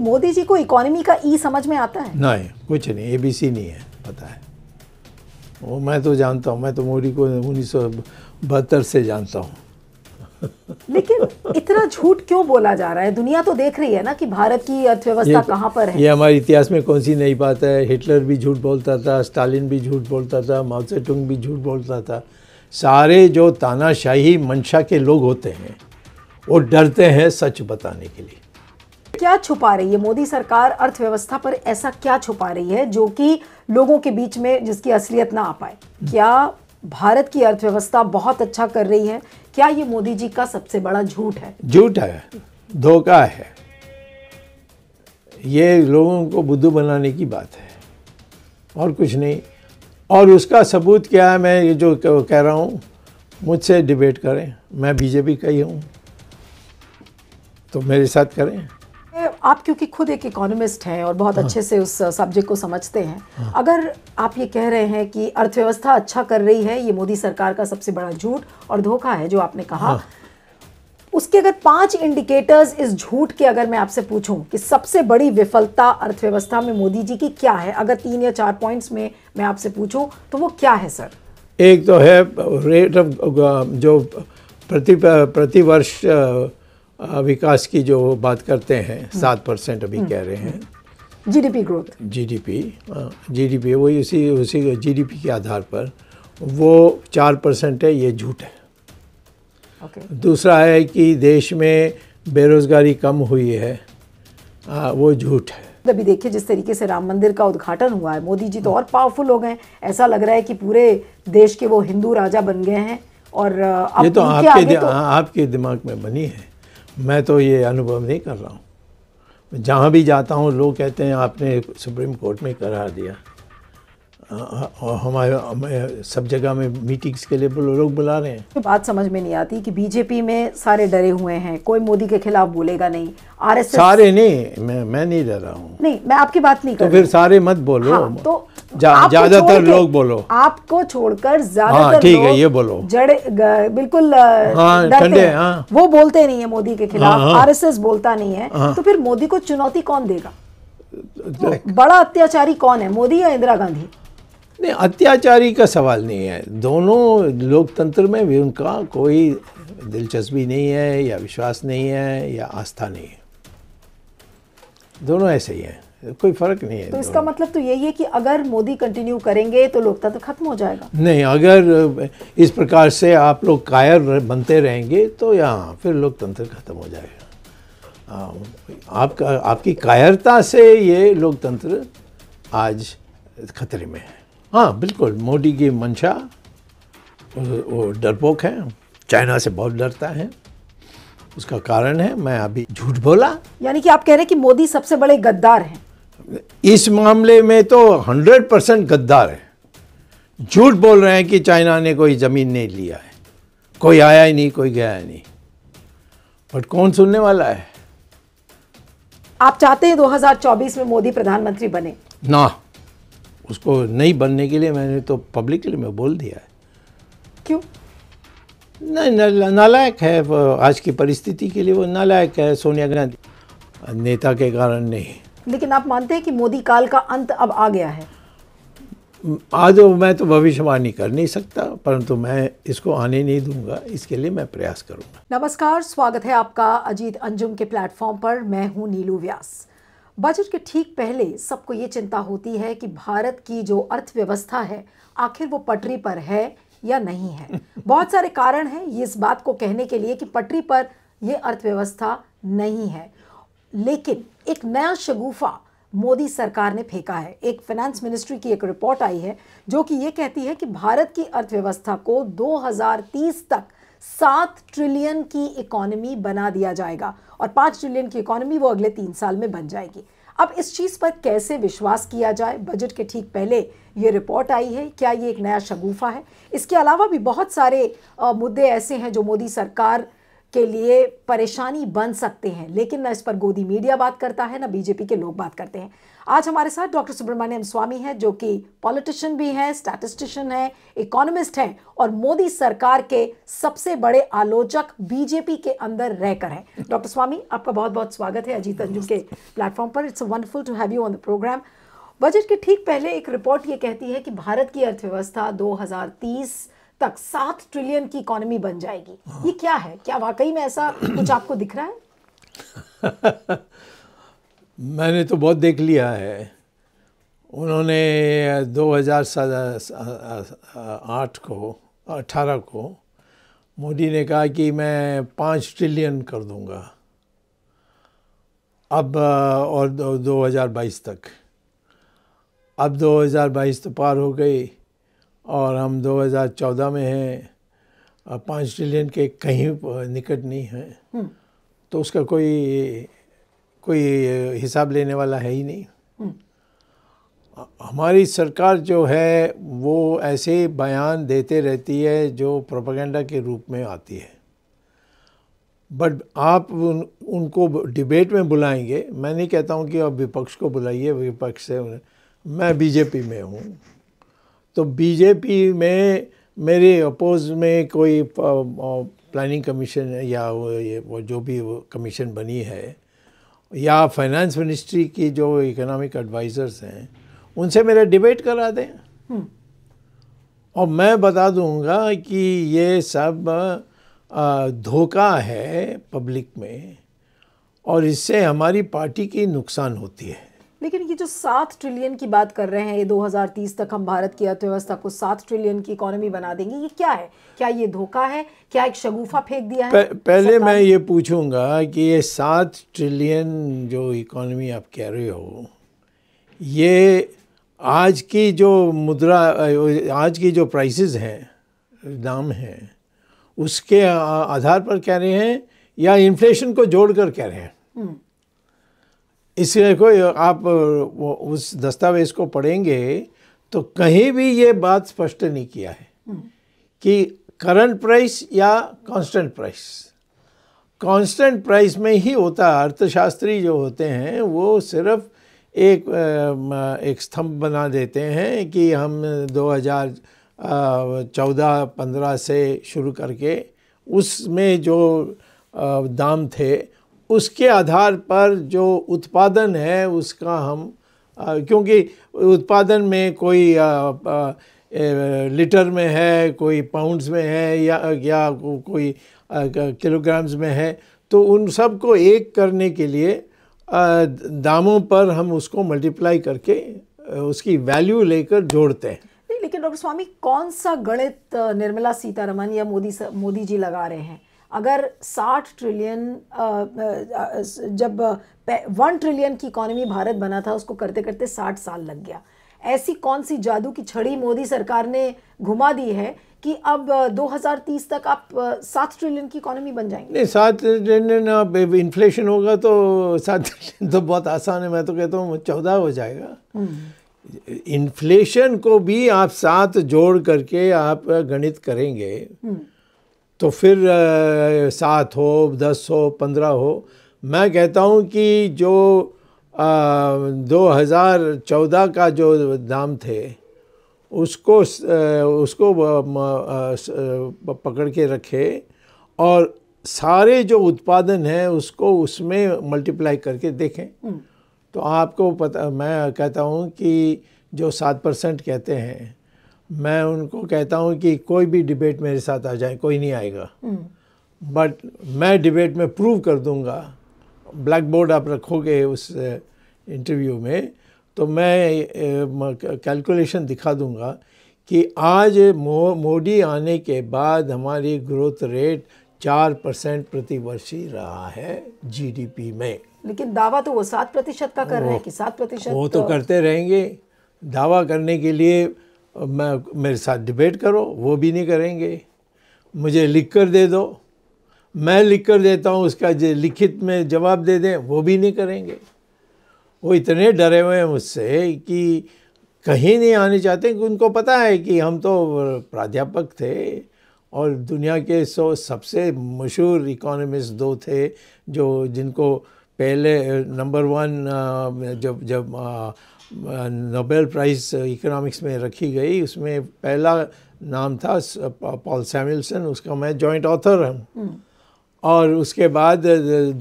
मोदी जी को इकोनॉमी का ई e समझ में आता है नहीं कुछ नहीं एबीसी नहीं है पता है वो मैं तो जानता हूँ मैं तो मोदी को उन्नीस से जानता हूँ लेकिन इतना झूठ क्यों बोला जा रहा है दुनिया तो देख रही है ना कि भारत की अर्थव्यवस्था कहाँ पर है ये हमारे इतिहास में कौन सी नई बात है हिटलर भी झूठ बोलता था स्टालिन भी झूठ बोलता था टुंग भी झूठ बोलता था सारे जो तानाशाही मंशा के लोग होते हैं वो डरते हैं सच बताने के लिए क्या छुपा रही है मोदी सरकार अर्थव्यवस्था पर ऐसा क्या छुपा रही है जो कि लोगों के बीच में जिसकी असलियत ना आ पाए क्या भारत की अर्थव्यवस्था बहुत अच्छा कर रही है क्या ये मोदी जी का सबसे बड़ा झूठ है झूठ है धोखा है ये लोगों को बुद्धू बनाने की बात है और कुछ नहीं और उसका सबूत क्या है मैं ये जो कह रहा हूँ मुझसे डिबेट करें मैं बीजेपी का ही हूँ तो मेरे साथ करें आप क्योंकि खुद एक इकोनॉमिस्ट हैं और बहुत हाँ। अच्छे से उस सब्जेक्ट को समझते हैं हाँ। अगर आप ये कह रहे हैं कि अर्थव्यवस्था अच्छा कर रही है ये मोदी सरकार का सबसे बड़ा झूठ और धोखा है जो आपने कहा हाँ। उसके अगर पांच इंडिकेटर्स इस झूठ के अगर मैं आपसे पूछूं कि सबसे बड़ी विफलता अर्थव्यवस्था में मोदी जी की क्या है अगर तीन या चार पॉइंट्स में मैं आपसे पूछूं तो वो क्या है सर एक तो है रेट ऑफ जो प्रति प्रतिवर्ष विकास की जो बात करते हैं हम्म। सात परसेंट अभी कह रहे हैं जीडीपी ग्रोथ जीडीपी जीडीपी वही उसी उसी जीडीपी के आधार पर वो चार परसेंट है ये झूठ है okay. दूसरा है कि देश में बेरोज़गारी कम हुई है आ, वो झूठ है अभी देखिए जिस तरीके से राम मंदिर का उद्घाटन हुआ है मोदी जी तो हम्म। और पावरफुल हो गए ऐसा लग रहा है कि पूरे देश के वो हिंदू राजा बन गए हैं और ये तो आपके तो... हाँ, आपके दिमाग में बनी है मैं तो ये अनुभव नहीं कर रहा हूँ जहाँ भी जाता हूँ लोग कहते हैं आपने सुप्रीम कोर्ट में करार दिया और हमारे सब जगह में मीटिंग्स के लिए लोग बुला रहे हैं बात समझ में नहीं आती कि बीजेपी में सारे डरे हुए हैं कोई मोदी के खिलाफ बोलेगा नहीं आर एस सारे नहीं मैं मैं नहीं डर रहा हूँ नहीं मैं आपकी बात नहीं तो कर फिर सारे मत बोलो हाँ, तो ज्यादातर लोग बोलो आपको छोड़कर हाँ, ज्यादा ठीक है ये बोलो जड़े बिल्कुल हाँ, ठंडे हाँ, वो बोलते नहीं है मोदी के खिलाफ आरएसएस हाँ, बोलता नहीं है तो फिर मोदी को चुनौती कौन देगा बड़ा अत्याचारी कौन है मोदी या इंदिरा गांधी नहीं अत्याचारी का सवाल नहीं है दोनों लोकतंत्र में भी उनका कोई दिलचस्पी नहीं है या विश्वास नहीं है या आस्था नहीं है दोनों ऐसे ही हैं कोई फर्क नहीं है तो इसका मतलब तो यही है कि अगर मोदी कंटिन्यू करेंगे तो लोकतंत्र तो खत्म हो जाएगा नहीं अगर इस प्रकार से आप लोग कायर बनते रहेंगे तो यहाँ फिर लोकतंत्र खत्म हो जाएगा हाँ, आपका आपकी कायरता से ये लोकतंत्र आज खतरे में है हाँ बिल्कुल मोदी की मंशा वो डरपोक है चाइना से बहुत डरता है उसका कारण है मैं अभी झूठ बोला यानी कि आप कह रहे हैं कि मोदी सबसे बड़े गद्दार हैं इस मामले में तो हंड्रेड परसेंट गद्दार है झूठ बोल रहे हैं कि चाइना ने कोई ज़मीन नहीं लिया है कोई आया ही नहीं कोई गया ही नहीं बट कौन सुनने वाला है आप चाहते हैं 2024 में मोदी प्रधानमंत्री बने ना उसको नहीं बनने के लिए मैंने तो पब्लिकली में बोल दिया है क्यों नहीं ना, नालायक है आज की परिस्थिति के लिए वो नालायक है सोनिया गांधी नेता के कारण नहीं लेकिन आप मानते हैं कि मोदी काल का अंत अब आ गया है आज मैं तो भविष्यवाणी कर नहीं सकता परंतु मैं इसको आने नहीं दूंगा इसके लिए मैं प्रयास करूंगा नमस्कार स्वागत है आपका अजीत अंजुम के प्लेटफॉर्म पर मैं हूं नीलू व्यास बजट के ठीक पहले सबको ये चिंता होती है कि भारत की जो अर्थव्यवस्था है आखिर वो पटरी पर है या नहीं है बहुत सारे कारण हैं ये इस बात को कहने के लिए कि पटरी पर ये अर्थव्यवस्था नहीं है लेकिन एक नया शगुफा मोदी सरकार ने फेंका है एक फाइनेंस मिनिस्ट्री की एक रिपोर्ट आई है जो कि ये कहती है कि भारत की अर्थव्यवस्था को 2030 तक सात ट्रिलियन की इकोनॉमी बना दिया जाएगा और पाँच ट्रिलियन की इकोनॉमी वो अगले तीन साल में बन जाएगी अब इस चीज़ पर कैसे विश्वास किया जाए बजट के ठीक पहले ये रिपोर्ट आई है क्या ये एक नया शगुफा है इसके अलावा भी बहुत सारे मुद्दे ऐसे हैं जो मोदी सरकार के लिए परेशानी बन सकते हैं लेकिन ना इस पर गोदी मीडिया बात करता है ना बीजेपी के लोग बात करते हैं आज हमारे साथ डॉक्टर सुब्रमण्यम स्वामी हैं जो कि पॉलिटिशियन भी हैं स्टैटिस्टिशियन हैं इकोनॉमिस्ट हैं और मोदी सरकार के सबसे बड़े आलोचक बीजेपी के अंदर रहकर हैं डॉक्टर स्वामी आपका बहुत बहुत स्वागत है अजीत अंजू के प्लेटफॉर्म पर it's wonderful to have you on the program budget के ठीक पहले एक रिपोर्ट ये कहती है कि भारत की अर्थव्यवस्था 2030 तक सात ट्रिलियन की इकोनॉमी बन जाएगी ये हाँ। क्या है क्या वाकई में ऐसा कुछ आपको दिख रहा है मैंने तो बहुत देख लिया है उन्होंने 2008 को 18 को मोदी ने कहा कि मैं पाँच ट्रिलियन कर दूंगा अब और दो, 2022 तक अब 2022 तो पार हो गई और हम 2014 में हैं पाँच ट्रिलियन के कहीं निकट नहीं हैं हम्म। तो उसका कोई कोई हिसाब लेने वाला है ही नहीं हमारी सरकार जो है वो ऐसे बयान देते रहती है जो प्रोपागेंडा के रूप में आती है बट आप उन, उनको डिबेट में बुलाएंगे मैं नहीं कहता हूँ कि आप विपक्ष को बुलाइए विपक्ष से मैं बीजेपी में हूँ तो बीजेपी में मेरे अपोज में कोई प्लानिंग कमीशन या वो ये वो जो भी कमीशन बनी है या फाइनेंस मिनिस्ट्री की जो इकोनॉमिक एडवाइज़र्स हैं उनसे मेरा डिबेट करा दें हम्म। और मैं बता दूंगा कि ये सब धोखा है पब्लिक में और इससे हमारी पार्टी की नुकसान होती है लेकिन ये जो सात ट्रिलियन की बात कर रहे हैं ये 2030 तक हम भारत की अर्थव्यवस्था को सात ट्रिलियन की इकोनॉमी बना देंगे ये क्या है क्या ये धोखा है क्या एक शगुफा फेंक दिया है पहले मैं ये पूछूंगा कि ये सात ट्रिलियन जो इकोनॉमी आप कह रहे हो ये आज की जो मुद्रा आज की जो प्राइसेस हैं दाम हैं उसके आधार पर कह रहे हैं या इन्फ्लेशन को जोड़कर कह रहे हैं हम्म। इसलिए को आप उस दस्तावेज़ को पढ़ेंगे तो कहीं भी ये बात स्पष्ट नहीं किया है हम्म। कि करंट प्राइस या कांस्टेंट प्राइस कांस्टेंट प्राइस में ही होता अर्थशास्त्री जो होते हैं वो सिर्फ एक एक स्तंभ बना देते हैं कि हम 2014-15 से शुरू करके उसमें जो दाम थे उसके आधार पर जो उत्पादन है उसका हम आ, क्योंकि उत्पादन में कोई आ, आ, लीटर में है कोई पाउंड्स में है या या को, कोई किलोग्राम्स में है तो उन सब को एक करने के लिए दामों पर हम उसको मल्टीप्लाई करके उसकी वैल्यू लेकर जोड़ते हैं लेकिन डॉक्टर स्वामी कौन सा गणित निर्मला सीतारमन या मोदी मोदी जी लगा रहे हैं अगर 60 ट्रिलियन जब वन ट्रिलियन की इकोनॉमी भारत बना था उसको करते करते 60 साल लग गया ऐसी कौन सी जादू की छड़ी मोदी सरकार ने घुमा दी है कि अब 2030 तक आप सात ट्रिलियन की इकोनॉमी बन जाएंगे नहीं सात ट्रिलियन अब इन्फ्लेशन होगा तो सात ट्रिलियन तो बहुत आसान है मैं तो कहता हूँ चौदह हो जाएगा इन्फ्लेशन हम्म। को भी आप साथ जोड़ करके आप गणित करेंगे हम्म। तो फिर सात हो दस हो पंद्रह हो मैं कहता हूँ कि जो दो हज़ार चौदह का जो दाम थे उसको उसको पकड़ के रखे और सारे जो उत्पादन हैं उसको उसमें मल्टीप्लाई करके देखें हम्म। तो आपको पता मैं कहता हूँ कि जो सात परसेंट कहते हैं मैं उनको कहता हूँ कि कोई भी डिबेट मेरे साथ आ जाए कोई नहीं आएगा बट हम्म। मैं डिबेट में प्रूव कर दूंगा ब्लैक बोर्ड आप रखोगे उस इंटरव्यू में तो मैं कैलकुलेशन दिखा दूंगा कि आज मोदी आने के बाद हमारी ग्रोथ रेट चार परसेंट प्रतिवर्ष ही रहा है जीडीपी में लेकिन दावा तो वो सात प्रतिशत का कर रहे हैं कि सात प्रतिशत वो तो, तो करते रहेंगे दावा करने के लिए मैं मेरे साथ डिबेट करो वो भी नहीं करेंगे मुझे लिख कर दे दो मैं लिख कर देता हूँ उसका जो लिखित में जवाब दे दें वो भी नहीं करेंगे वो इतने डरे हुए हैं मुझसे कि कहीं नहीं आने चाहते कि उनको पता है कि हम तो प्राध्यापक थे और दुनिया के सौ सबसे मशहूर इकोनॉमिस्ट दो थे जो जिनको पहले नंबर वन जब जब नोबेल प्राइज़ इकोनॉमिक्स में रखी गई उसमें पहला नाम था पॉल सैमुलसन उसका मैं जॉइंट ऑथर हूँ हम्म। और उसके बाद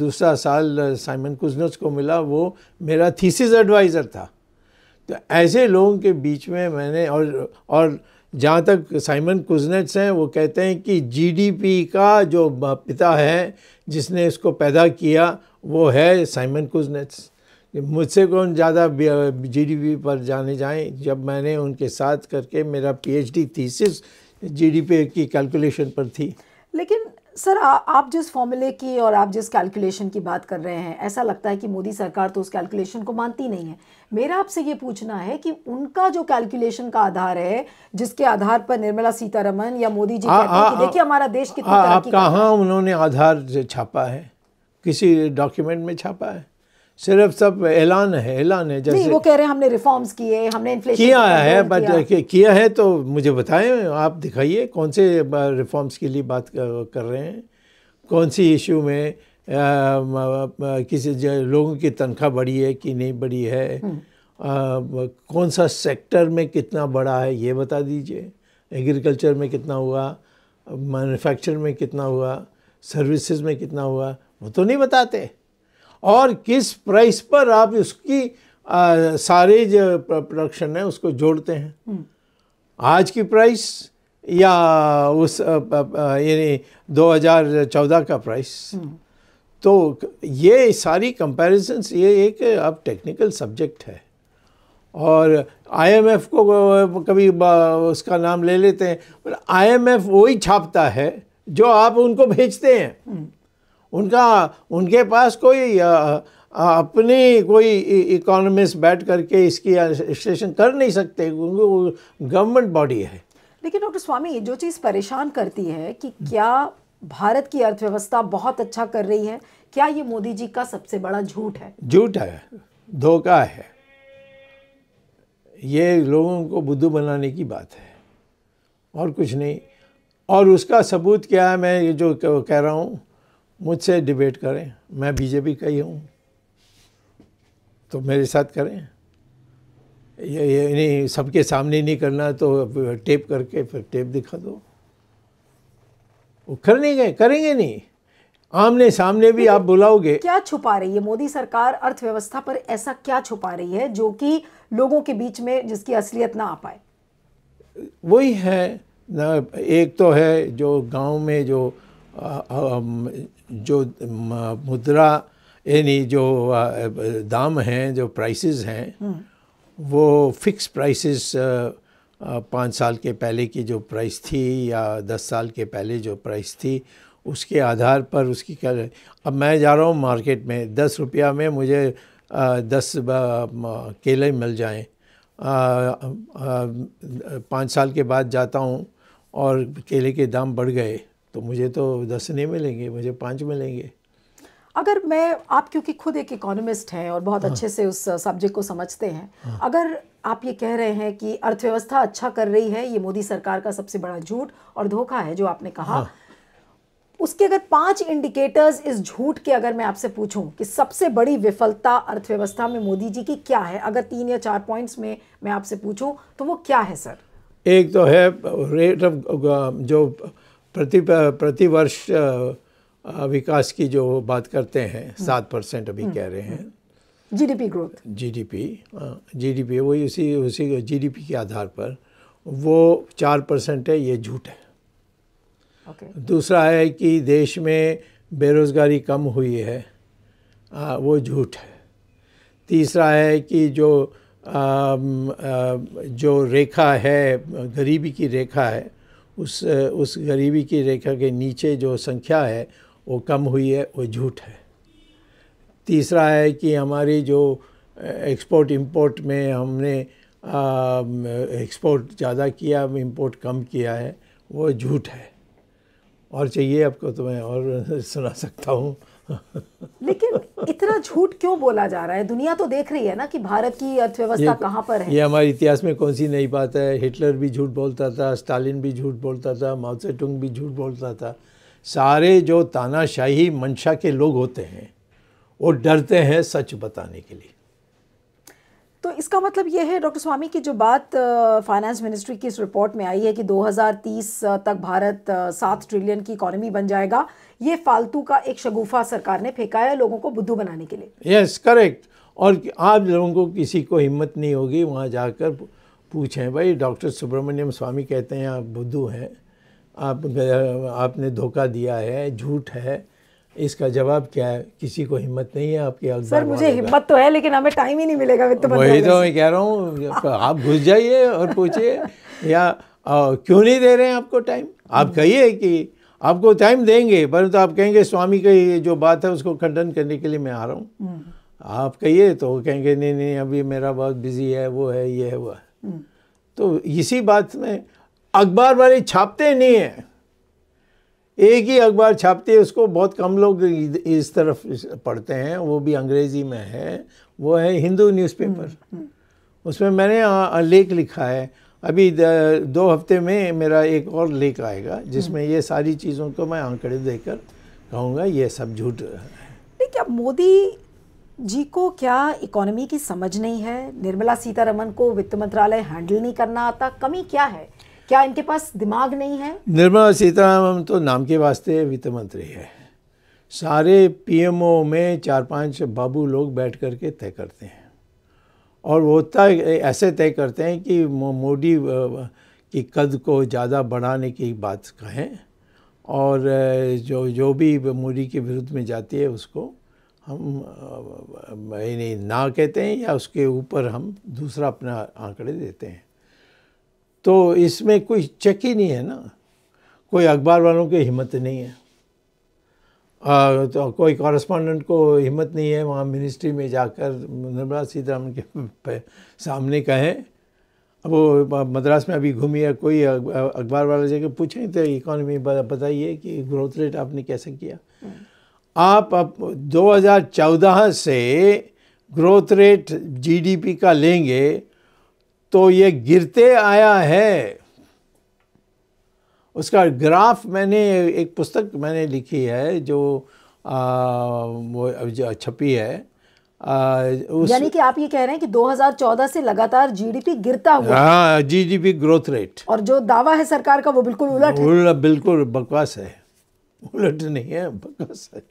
दूसरा साल साइमन कुजनस को मिला वो मेरा थीसिस एडवाइज़र था तो ऐसे लोगों के बीच में मैंने और और जहाँ तक साइमन कुजनेट्स हैं वो कहते हैं कि जीडीपी का जो पिता है जिसने इसको पैदा किया वो है साइमन कुजनेट्स मुझसे कौन ज़्यादा जीडीपी पर जाने जाएं जब मैंने उनके साथ करके मेरा पीएचडी थीसिस जीडीपी की कैलकुलेशन पर थी लेकिन सर आ, आप जिस फॉर्मूले की और आप जिस कैलकुलेशन की बात कर रहे हैं ऐसा लगता है कि मोदी सरकार तो उस कैलकुलेशन को मानती नहीं है मेरा आपसे ये पूछना है कि उनका जो कैलकुलेशन का आधार है जिसके आधार पर निर्मला सीतारमन या मोदी जी कहते हैं कि देखिए हमारा देश कितना कहाँ उन्होंने आधार छापा है किसी डॉक्यूमेंट में छापा है सिर्फ सब ऐलान है ऐलान है जैसे नहीं वो कह रहे हैं हमने रिफॉर्म्स किए हमने किया है बट किया।, किया है तो मुझे बताएं आप दिखाइए कौन से रिफॉर्म्स के लिए बात कर रहे हैं कौन सी इशू में किसी लोगों की तनख्वाह बढ़ी है कि नहीं बढ़ी है आ, हम्म। कौन सा सेक्टर में कितना बड़ा है ये बता दीजिए एग्रीकल्चर में कितना हुआ मैन्युफैक्चर में कितना हुआ सर्विसेज में कितना हुआ वो तो नहीं बताते और किस प्राइस पर आप उसकी आ, सारे जो प्रोडक्शन है उसको जोड़ते हैं हम्म। आज की प्राइस या उस यानी 2014 का प्राइस हम्म। तो ये सारी कंपैरिजन्स ये एक अब टेक्निकल सब्जेक्ट है और आईएमएफ को कभी उसका नाम ले लेते हैं पर आईएमएफ वही छापता है जो आप उनको भेजते हैं हम्म। उनका उनके पास कोई अपनी कोई इकोनॉमिस्ट बैठ करके इसकी विश्लेषण कर नहीं सकते क्योंकि वो गवर्नमेंट बॉडी है लेकिन डॉक्टर स्वामी जो चीज़ परेशान करती है कि क्या भारत की अर्थव्यवस्था बहुत अच्छा कर रही है क्या ये मोदी जी का सबसे बड़ा झूठ है झूठ है धोखा है ये लोगों को बुद्धू बनाने की बात है और कुछ नहीं और उसका सबूत क्या है मैं जो कह रहा हूँ मुझसे डिबेट करें मैं बीजेपी का ही हूँ तो मेरे साथ करें ये, ये नहीं सबके सामने नहीं करना तो टेप करके फिर टेप दिखा दो वो कर नहीं गए करेंगे नहीं आमने सामने भी आप बुलाओगे क्या छुपा रही है मोदी सरकार अर्थव्यवस्था पर ऐसा क्या छुपा रही है जो कि लोगों के बीच में जिसकी असलियत ना आ पाए वही है ना एक तो है जो गांव में जो जो मुद्रा यानी जो दाम हैं जो प्राइसेस हैं हम्म। वो फिक्स प्राइसेस पाँच साल के पहले की जो प्राइस थी या दस साल के पहले जो प्राइस थी उसके आधार पर उसकी क्या अब मैं जा रहा हूँ मार्केट में दस रुपया में मुझे दस केले मिल जाएं पाँच साल के बाद जाता हूँ और केले के दाम बढ़ गए तो मुझे तो दस नहीं मिलेंगे मुझे पाँच मिलेंगे अगर मैं आप क्योंकि खुद एक इकोनॉमिस्ट हैं और बहुत हाँ। अच्छे से उस सब्जेक्ट को समझते हैं हाँ। अगर आप ये कह रहे हैं कि अर्थव्यवस्था अच्छा कर रही है ये मोदी सरकार का सबसे बड़ा झूठ और धोखा है जो आपने कहा हाँ। उसके अगर पांच इंडिकेटर्स इस झूठ के अगर मैं आपसे पूछूं कि सबसे बड़ी विफलता अर्थव्यवस्था में मोदी जी की क्या है अगर तीन या चार पॉइंट्स में मैं आपसे पूछूं तो वो क्या है सर एक तो है रेट ऑफ जो प्रति प्रतिवर्ष विकास की जो बात करते हैं हम्म। सात परसेंट अभी हम्म। कह रहे हैं जीडीपी ग्रोथ जीडीपी जीडीपी वही उसी उसी जीडीपी के आधार पर वो चार परसेंट है ये झूठ है okay. दूसरा है कि देश में बेरोज़गारी कम हुई है आ, वो झूठ है तीसरा है कि जो आ, आ, जो रेखा है गरीबी की रेखा है उस उस गरीबी की रेखा के नीचे जो संख्या है वो कम हुई है वो झूठ है तीसरा है कि हमारी जो एक्सपोर्ट इंपोर्ट में हमने एक्सपोर्ट ज़्यादा किया इंपोर्ट कम किया है वो झूठ है और चाहिए आपको तो मैं और सुना सकता हूँ लेकिन इतना झूठ क्यों बोला जा रहा है दुनिया तो देख रही है ना कि भारत की अर्थव्यवस्था कहाँ पर है ये हमारे इतिहास में कौन सी नई बात है हिटलर भी झूठ बोलता था स्टालिन भी झूठ बोलता था माओसेटुंग भी झूठ बोलता था सारे जो तानाशाही मंशा के लोग होते हैं वो डरते हैं सच बताने के लिए तो इसका मतलब ये है डॉक्टर स्वामी की जो बात फाइनेंस मिनिस्ट्री की इस रिपोर्ट में आई है कि 2030 तक भारत सात ट्रिलियन की इकोनॉमी बन जाएगा ये फालतू का एक शगुफा सरकार ने फेंका है लोगों को बुद्धू बनाने के लिए यस yes, करेक्ट और आप लोगों को किसी को हिम्मत नहीं होगी वहाँ जाकर पूछें भाई डॉक्टर सुब्रमण्यम स्वामी कहते हैं आप बुद्धू हैं आप आपने धोखा दिया है झूठ है इसका जवाब क्या है किसी को हिम्मत नहीं है आपके सर मुझे हिम्मत तो है लेकिन हमें टाइम ही नहीं मिलेगा वित्त वही तो मैं कह रहा हूँ आप घुस जाइए और पूछिए या आ, क्यों नहीं दे रहे हैं आपको टाइम आप हम्म। कहिए कि आपको टाइम देंगे परंतु तो आप कहेंगे स्वामी का ये जो बात है उसको खंडन करने के लिए मैं आ रहा हूँ हम्म। आप कहिए तो कहेंगे नहीं नहीं अभी मेरा बहुत बिजी है वो है ये है वो है हम्म। तो इसी बात में अखबार वाले छापते नहीं हैं एक ही अखबार छापती है उसको बहुत कम लोग इस तरफ पढ़ते हैं वो भी अंग्रेज़ी में है वो है हिंदू न्यूज़पेपर हम्म, हम्म। उसमें मैंने लेख लिखा है अभी दो हफ्ते में मेरा एक और लेख आएगा जिसमें हम्म। ये सारी चीज़ों को मैं आंकड़े देकर कहूँगा ये सब झूठ है क्या मोदी जी को क्या इकोनॉमी की समझ नहीं है निर्मला सीतारमन को वित्त मंत्रालय हैंडल नहीं करना आता कमी क्या है क्या इनके पास दिमाग नहीं है निर्मला सीतारामन तो नाम के वास्ते वित्त मंत्री है सारे पीएमओ में चार पांच बाबू लोग बैठ कर के तय करते हैं और वो तय ऐसे तय करते हैं कि मोदी की कद को ज़्यादा बढ़ाने की बात कहें और जो जो भी मोदी के विरुद्ध में जाती है उसको हम नहीं ना कहते हैं या उसके ऊपर हम दूसरा अपना आंकड़े देते हैं तो इसमें कोई चेक ही नहीं है ना कोई अखबार वालों की हिम्मत नहीं है आ, तो कोई कॉरस्पॉन्डेंट को हिम्मत नहीं है वहाँ मिनिस्ट्री में जाकर निर्मला सीतारामन के सामने कहें अब वो मद्रास में अभी घूमी है कोई अखबार वाले जगह पूछें तो इकोनॉमी बताइए कि ग्रोथ रेट आपने कैसे किया आप अब 2014 से ग्रोथ रेट जीडीपी का लेंगे तो ये गिरते आया है उसका ग्राफ मैंने एक पुस्तक मैंने लिखी है जो आ, वो छपी है यानी कि आप ये कह रहे हैं कि 2014 से लगातार जीडीपी गिरता हुआ हाँ जीडीपी ग्रोथ रेट और जो दावा है सरकार का वो बिल्कुल उलट उलट बिल्कुल बकवास है उलट नहीं है बकवास है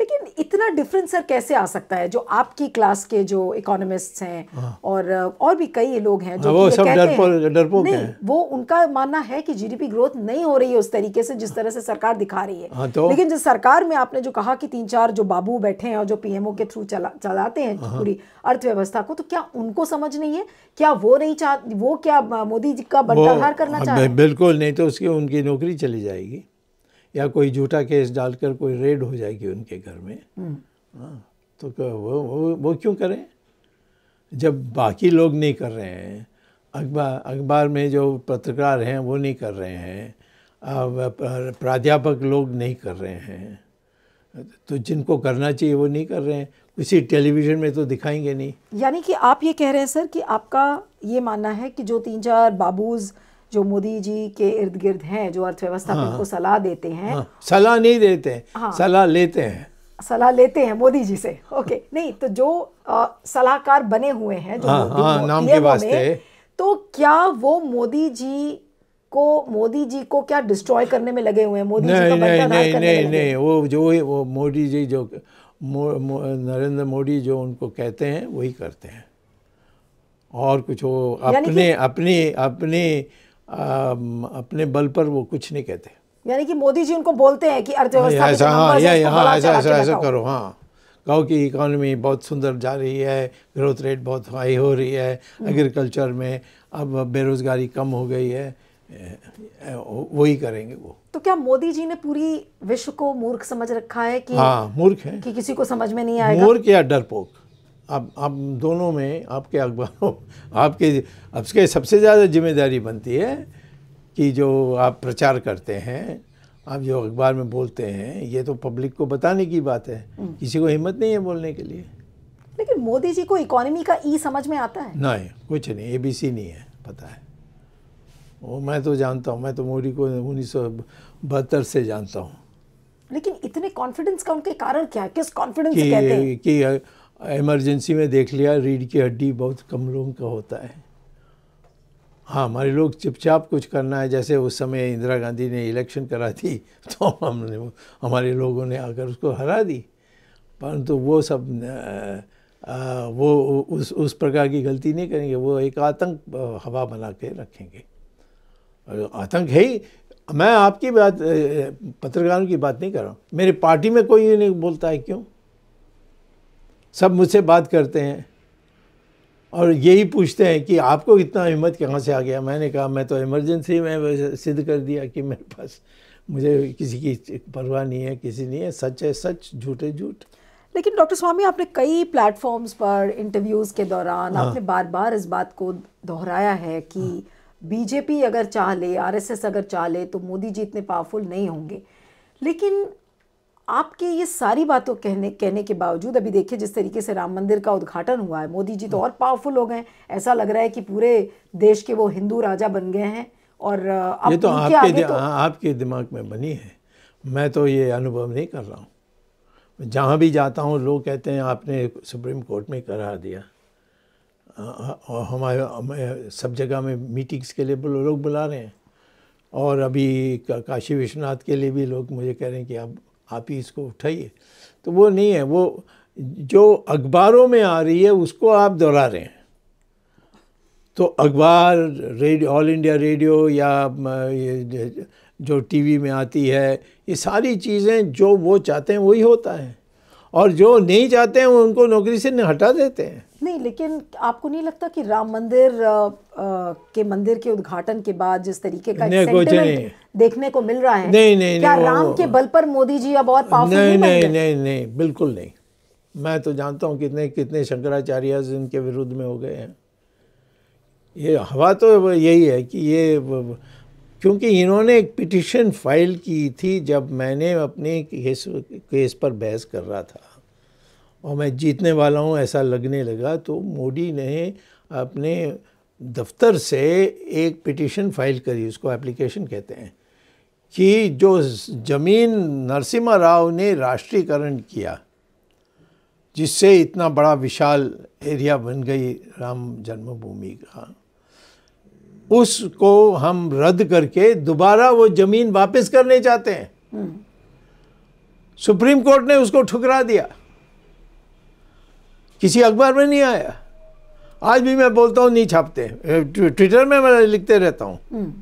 लेकिन इतना डिफरेंस सर कैसे आ सकता है जो आपकी क्लास के जो इकोनॉमिस्ट हैं हाँ। और और भी कई लोग हैं जो हाँ, वो सब हैं डरपोक नहीं वो उनका मानना है कि जीडीपी ग्रोथ नहीं हो रही है उस तरीके से जिस तरह से सरकार दिखा रही है हाँ, तो? लेकिन जो सरकार में आपने जो कहा कि तीन चार जो बाबू बैठे हैं और जो पीएमओ के थ्रू चला चलाते हैं पूरी अर्थव्यवस्था को तो क्या उनको समझ नहीं है क्या वो नहीं चाह वो क्या मोदी जी का बंटाधार करना चाहते बिल्कुल नहीं तो उसकी उनकी नौकरी चली जाएगी या कोई झूठा केस डालकर कोई रेड हो जाएगी उनके घर में आ, हम्म। हाँ, तो वो वो वो क्यों करें जब बाकी लोग नहीं कर रहे हैं अखबार अखबार में जो पत्रकार हैं वो नहीं कर रहे हैं प्राध्यापक लोग नहीं कर रहे हैं तो जिनको करना चाहिए वो नहीं कर रहे हैं किसी टेलीविज़न में तो दिखाएंगे नहीं यानी कि आप ये कह रहे हैं सर कि आपका ये मानना है कि जो तीन चार बाबूज़ जो मोदी जी के इर्द गिर्द हैं जो अर्थव्यवस्था हाँ, को सलाह देते हैं हाँ, सलाह नहीं देते हाँ, सलाह लेते हैं सलाह लेते हैं मोदी जी से ओके नहीं तो जो सलाहकार बने हुए हैं जो हाँ, हाँ, नाम के वास्ते तो क्या वो मोदी जी को मोदी जी को क्या डिस्ट्रॉय करने में लगे हुए हैं मोदी जी का नहीं नहीं नहीं नहीं वो जो वो मोदी जी जो नरेंद्र मोदी जो उनको कहते हैं वही करते हैं और कुछ वो अपने अपने अपने Um, अपने बल पर वो कुछ नहीं कहते यानी कि मोदी जी उनको बोलते हैं कि अर्थव्यवस्था हाँ, ऐसा हाँ, हाँ, कहो कि बहुत सुंदर जा रही है ग्रोथ रेट बहुत हाई हो रही है एग्रीकल्चर हम्म। में अब बेरोज़गारी कम हो गई है वही करेंगे वो तो क्या मोदी जी ने पूरी विश्व को मूर्ख समझ रखा है कि हाँ मूर्ख है कि किसी को समझ में नहीं आएगा मूर्ख या डरपोक अब आप दोनों में आपके अखबारों आपके आपके सबसे ज़्यादा जिम्मेदारी बनती है कि जो आप प्रचार करते हैं आप जो अखबार में बोलते हैं ये तो पब्लिक को बताने की बात है हम्म। किसी को हिम्मत नहीं है बोलने के लिए लेकिन मोदी जी को इकोनॉमी का ई समझ में आता है नहीं कुछ नहीं एबीसी नहीं है पता है वो मैं तो जानता हूँ मैं तो मोदी को उन्नीस से जानता हूँ लेकिन इतने कॉन्फिडेंस का उनके कारण क्या है किस कॉन्फिडेंस कहते हैं कि इमरजेंसी में देख लिया रीढ़ की हड्डी बहुत कम लोगों का होता है हाँ हमारे लोग चुपचाप कुछ करना है जैसे उस समय इंदिरा गांधी ने इलेक्शन करा थी तो हमने हमारे लोगों ने आकर उसको हरा दी परंतु वो सब न, आ, वो उस उस प्रकार की गलती नहीं करेंगे वो एक आतंक हवा बना के रखेंगे आतंक है ही मैं आपकी बात पत्रकारों की बात नहीं कर रहा हूँ मेरी पार्टी में कोई नहीं बोलता है क्यों सब मुझसे बात करते हैं और यही पूछते हैं कि आपको इतना हिम्मत कहाँ से आ गया मैंने कहा मैं तो इमरजेंसी में सिद्ध कर दिया कि मेरे पास मुझे किसी की परवाह नहीं है किसी नहीं है सच है सच झूठ है झूठ लेकिन डॉक्टर स्वामी आपने कई प्लेटफॉर्म्स पर इंटरव्यूज़ के दौरान हाँ। आपने बार बार इस बात को दोहराया है कि हाँ। बीजेपी अगर चाह ले आर अगर चाह ले तो मोदी जी इतने पावरफुल नहीं होंगे लेकिन आपके ये सारी बातों कहने कहने के बावजूद अभी देखिए जिस तरीके से राम मंदिर का उद्घाटन हुआ है मोदी जी तो और पावरफुल हो गए ऐसा लग रहा है कि पूरे देश के वो हिंदू राजा बन गए हैं और ये तो आपके दि, तो... हाँ, आपके दिमाग में बनी है मैं तो ये अनुभव नहीं कर रहा हूँ जहाँ भी जाता हूँ लोग कहते हैं आपने सुप्रीम कोर्ट में करा दिया और हमारे सब जगह में मीटिंग्स के लिए लोग बुला रहे हैं और अभी काशी विश्वनाथ के लिए भी लोग मुझे कह रहे हैं कि आप आप ही इसको उठाइए तो वो नहीं है वो जो अखबारों में आ रही है उसको आप दोहरा रहे हैं तो अखबार रेडियो ऑल इंडिया रेडियो या जो टीवी में आती है ये सारी चीज़ें जो वो चाहते हैं वही होता है और जो नहीं चाहते हैं उनको नौकरी से हटा देते हैं नहीं लेकिन आपको नहीं लगता कि राम मंदिर आ, आ, के मंदिर के उद्घाटन के बाद जिस तरीके का सेंटिमेंट देखने को मिल रहा है नहीं नहीं क्या नहीं, राम वो, के बल पर मोदी जी अब और पावरफुल नहीं नहीं नहीं, नहीं नहीं बिल्कुल नहीं मैं तो जानता हूँ कितने कितने शंकराचार्य इनके विरुद्ध में हो गए हैं ये हवा तो यही है कि ये क्योंकि इन्होंने एक पिटिशन फाइल की थी जब मैंने अपने केस पर बहस कर रहा था और मैं जीतने वाला हूँ ऐसा लगने लगा तो मोदी ने अपने दफ्तर से एक पिटिशन फाइल करी उसको एप्लीकेशन कहते हैं कि जो ज़मीन नरसिम्हा राव ने राष्ट्रीयकरण किया जिससे इतना बड़ा विशाल एरिया बन गई राम जन्मभूमि का उसको हम रद्द करके दोबारा वो ज़मीन वापस करने चाहते हैं हम्म। सुप्रीम कोर्ट ने उसको ठुकरा दिया किसी अखबार में नहीं आया आज भी मैं बोलता हूँ नहीं छापते ट्विटर में मैं लिखते रहता हूँ हम्म।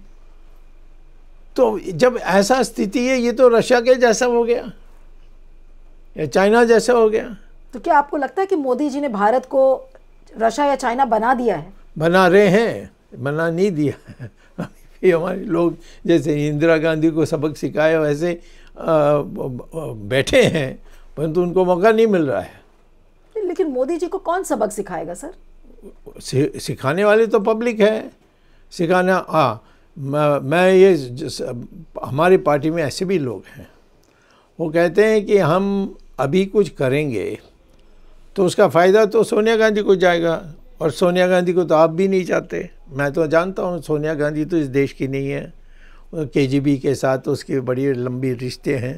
तो जब ऐसा स्थिति है ये तो रशिया के जैसा हो गया या चाइना जैसा हो गया तो क्या आपको लगता है कि मोदी जी ने भारत को रशिया या चाइना बना दिया है बना रहे हैं बना नहीं दिया ये हमारे लोग जैसे इंदिरा गांधी को सबक सिखाए वैसे बैठे हैं परंतु उनको मौका नहीं मिल रहा है लेकिन मोदी जी को कौन सबक सिखाएगा सर सिखाने वाली तो पब्लिक है सिखाना हाँ मैं, ये हमारी पार्टी में ऐसे भी लोग हैं वो कहते हैं कि हम अभी कुछ करेंगे तो उसका फ़ायदा तो सोनिया गांधी को जाएगा और सोनिया गांधी को तो आप भी नहीं चाहते मैं तो जानता हूँ सोनिया गांधी तो इस देश की नहीं है के जी बी के साथ उसके बड़ी लंबी रिश्ते हैं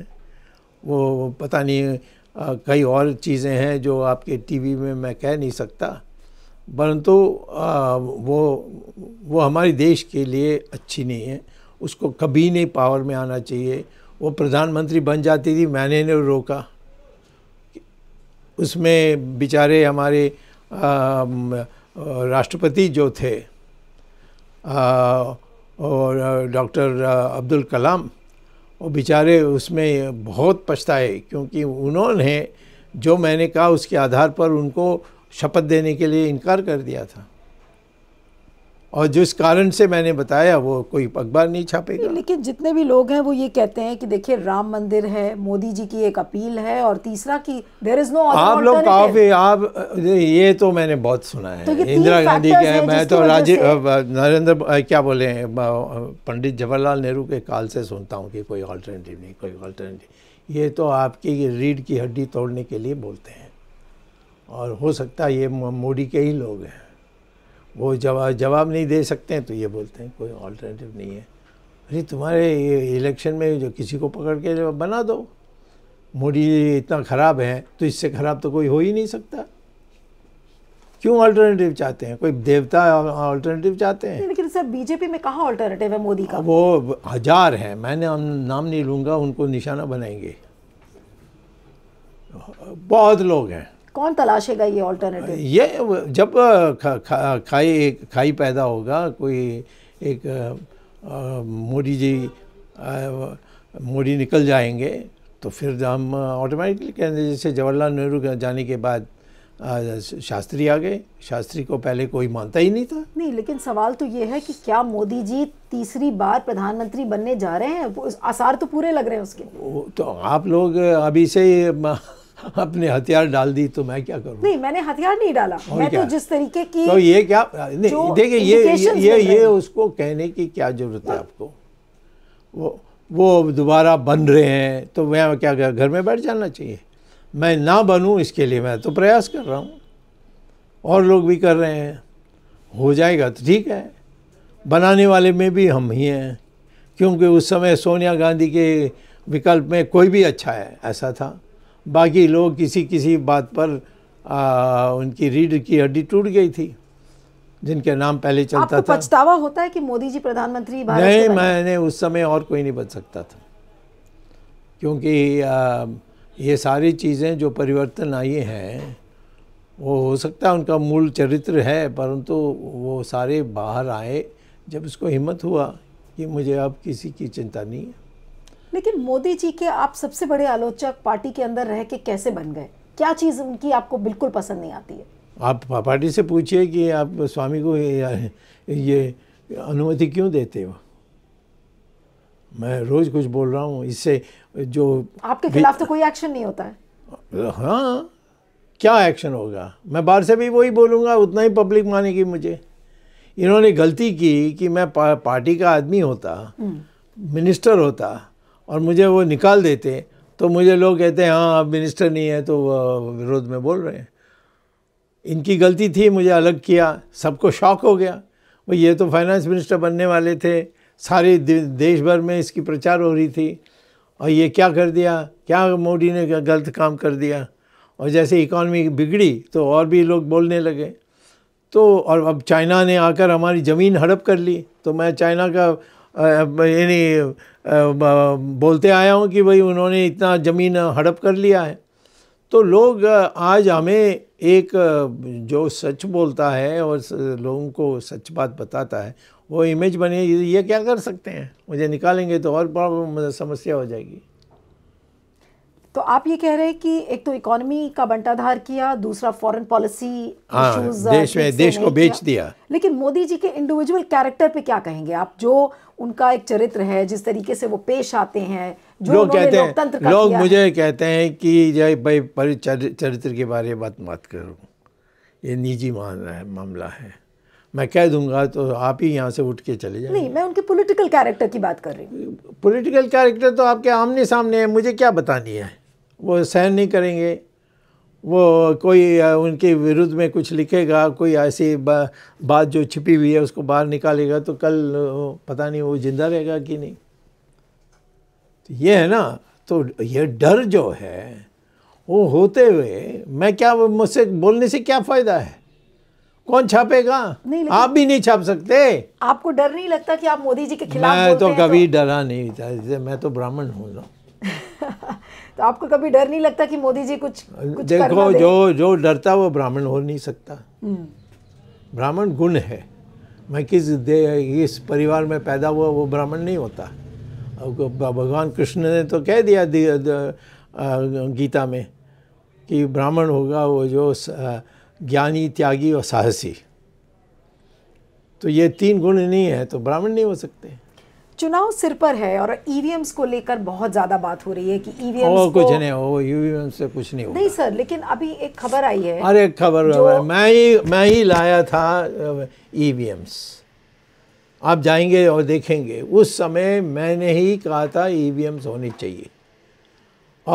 वो पता नहीं कई और चीज़ें हैं जो आपके टीवी में मैं कह नहीं सकता परंतु वो वो हमारे देश के लिए अच्छी नहीं है उसको कभी नहीं पावर में आना चाहिए वो प्रधानमंत्री बन जाती थी मैंने ने रोका उसमें बेचारे हमारे राष्ट्रपति जो थे आ, और डॉक्टर अब्दुल कलाम वो बेचारे उसमें बहुत पछताए क्योंकि उन्होंने जो मैंने कहा उसके आधार पर उनको शपथ देने के लिए इनकार कर दिया था और जिस कारण से मैंने बताया वो कोई अखबार नहीं छापेगा लेकिन जितने भी लोग हैं वो ये कहते हैं कि देखिए राम मंदिर है मोदी जी की एक अपील है और तीसरा कि देर इज नो आप लोग काफी आप ये तो मैंने बहुत सुना है तो इंदिरा गांधी के मैं तो राजीव नरेंद्र क्या बोले पंडित जवाहरलाल नेहरू के काल से सुनता हूँ कि कोई ऑल्टरनेटिव नहीं कोई ऑल्टरनेटिव ये तो आपकी रीढ़ की हड्डी तोड़ने के लिए बोलते हैं और हो सकता है ये मोदी के ही लोग हैं वो जवाब जवाब नहीं दे सकते हैं तो ये बोलते हैं कोई ऑल्टरनेटिव नहीं है अरे तुम्हारे ये इलेक्शन में जो किसी को पकड़ के बना दो मोदी इतना ख़राब है तो इससे ख़राब तो कोई हो ही नहीं सकता क्यों ऑल्टरनेटिव चाहते हैं कोई देवता ऑल्टरनेटिव चाहते हैं लेकिन सर बीजेपी में कहाँ ऑल्टरनेटिव है मोदी का वो हजार हैं मैंने नाम नहीं लूँगा उनको निशाना बनाएंगे बहुत लोग हैं कौन तलाशेगा ये ऑल्टरनेटिव ये जब खा, खा, खाई खाई पैदा होगा कोई एक मोदी जी मोदी निकल जाएंगे तो फिर हम ऑटोमेटिकली कहते जैसे जवाहरलाल नेहरू जाने के बाद शास्त्री आ गए शास्त्री को पहले कोई मानता ही नहीं था नहीं लेकिन सवाल तो ये है कि क्या मोदी जी तीसरी बार प्रधानमंत्री बनने जा रहे हैं आसार तो पूरे लग रहे हैं उसके तो आप लोग अभी से अपने हथियार डाल दी तो मैं क्या करूँ नहीं मैंने हथियार नहीं डाला मैं तो जिस तरीके की तो ये क्या देखिए ये ये ये उसको कहने की क्या जरूरत है हाँ। आपको वो वो दोबारा बन रहे हैं तो मैं क्या घर में बैठ जाना चाहिए मैं ना बनूं इसके लिए मैं तो प्रयास कर रहा हूँ और लोग भी कर रहे हैं हो जाएगा तो ठीक है बनाने वाले में भी हम ही हैं क्योंकि उस समय सोनिया गांधी के विकल्प में कोई भी अच्छा है ऐसा था बाकी लोग किसी किसी बात पर आ, उनकी रीढ़ की हड्डी टूट गई थी जिनके नाम पहले चलता आपको था पछतावा होता है कि मोदी जी प्रधानमंत्री नहीं मैंने उस समय और कोई नहीं बच सकता था क्योंकि आ, ये सारी चीज़ें जो परिवर्तन आई हैं वो हो सकता है उनका मूल चरित्र है परंतु वो सारे बाहर आए जब उसको हिम्मत हुआ कि मुझे अब किसी की चिंता नहीं है लेकिन मोदी जी के आप सबसे बड़े आलोचक पार्टी के अंदर रह के कैसे बन गए क्या चीज़ उनकी आपको बिल्कुल पसंद नहीं आती है आप पार्टी से पूछिए कि आप स्वामी को ये अनुमति क्यों देते हो मैं रोज़ कुछ बोल रहा हूँ इससे जो आपके खिलाफ तो कोई एक्शन नहीं होता है हाँ क्या एक्शन होगा मैं बाहर से भी वही बोलूँगा उतना ही पब्लिक मानेगी मुझे इन्होंने गलती की कि मैं पार्टी का आदमी होता मिनिस्टर हम्म। होता और मुझे वो निकाल देते तो मुझे लोग कहते हैं हाँ आप मिनिस्टर नहीं है तो विरोध में बोल रहे हैं इनकी गलती थी मुझे अलग किया सबको शौक हो गया वो ये तो फाइनेंस मिनिस्टर बनने वाले थे सारे देश भर में इसकी प्रचार हो रही थी और ये क्या कर दिया क्या मोदी ने गलत काम कर दिया और जैसे इकॉनमी बिगड़ी तो और भी लोग बोलने लगे तो और अब चाइना ने आकर हमारी ज़मीन हड़प कर ली तो मैं चाइना का यानी बोलते आया हूँ कि भाई उन्होंने इतना ज़मीन हड़प कर लिया है तो लोग आज हमें एक जो सच बोलता है और लोगों को सच बात बताता है वो इमेज बने ये क्या कर सकते हैं मुझे निकालेंगे तो और प्रॉब्लम मतलब समस्या हो जाएगी तो आप ये कह रहे हैं कि एक तो इकोनॉमी का बंटाधार किया दूसरा फॉरेन पॉलिसी हाँ, देश में देश को बेच दिया लेकिन मोदी जी के इंडिविजुअल कैरेक्टर पे क्या कहेंगे आप जो उनका एक चरित्र है जिस तरीके से वो पेश आते हैं जो लोग कहते हैं लोग मुझे कहते हैं कि जय भाई पर चरित्र के बारे में बात मत करो ये निजी मामला है मामला है मैं कह दूंगा तो आप ही यहाँ से उठ के चले जाए नहीं मैं उनके पॉलिटिकल कैरेक्टर की बात कर रही हूँ पॉलिटिकल कैरेक्टर तो आपके आमने सामने है मुझे क्या बतानी है वो सहन नहीं करेंगे वो कोई उनके विरुद्ध में कुछ लिखेगा कोई ऐसी बा, बात जो छिपी हुई है उसको बाहर निकालेगा तो कल पता नहीं वो जिंदा रहेगा कि नहीं तो ये है ना तो ये डर जो है वो होते हुए मैं क्या मुझसे बोलने से क्या फ़ायदा है कौन छापेगा नहीं आप भी नहीं छाप सकते आपको डर नहीं लगता कि आप मोदी जी के खिलाफ मैं तो कभी तो... डरा नहीं था मैं तो ब्राह्मण हूँ तो आपको कभी डर नहीं लगता कि मोदी जी कुछ, कुछ देखो दे? जो जो डरता वो ब्राह्मण हो नहीं सकता ब्राह्मण गुण है मैं किस दे इस परिवार में पैदा हुआ वो ब्राह्मण नहीं होता भगवान कृष्ण ने तो कह दिया गीता में कि ब्राह्मण होगा वो जो ज्ञानी त्यागी और साहसी तो ये तीन गुण नहीं है तो ब्राह्मण नहीं हो सकते चुनाव सिर पर है और ईवीएम्स e को लेकर बहुत ज्यादा बात हो रही है कि ईवीएम्स e को कुछ नहीं हो ईवीएम e से कुछ नहीं होगा नहीं सर लेकिन अभी एक खबर आई है अरे खबर मैं ही मैं ही लाया था ईवीएम्स आप जाएंगे और देखेंगे उस समय मैंने ही कहा था ईवीएम्स होनी चाहिए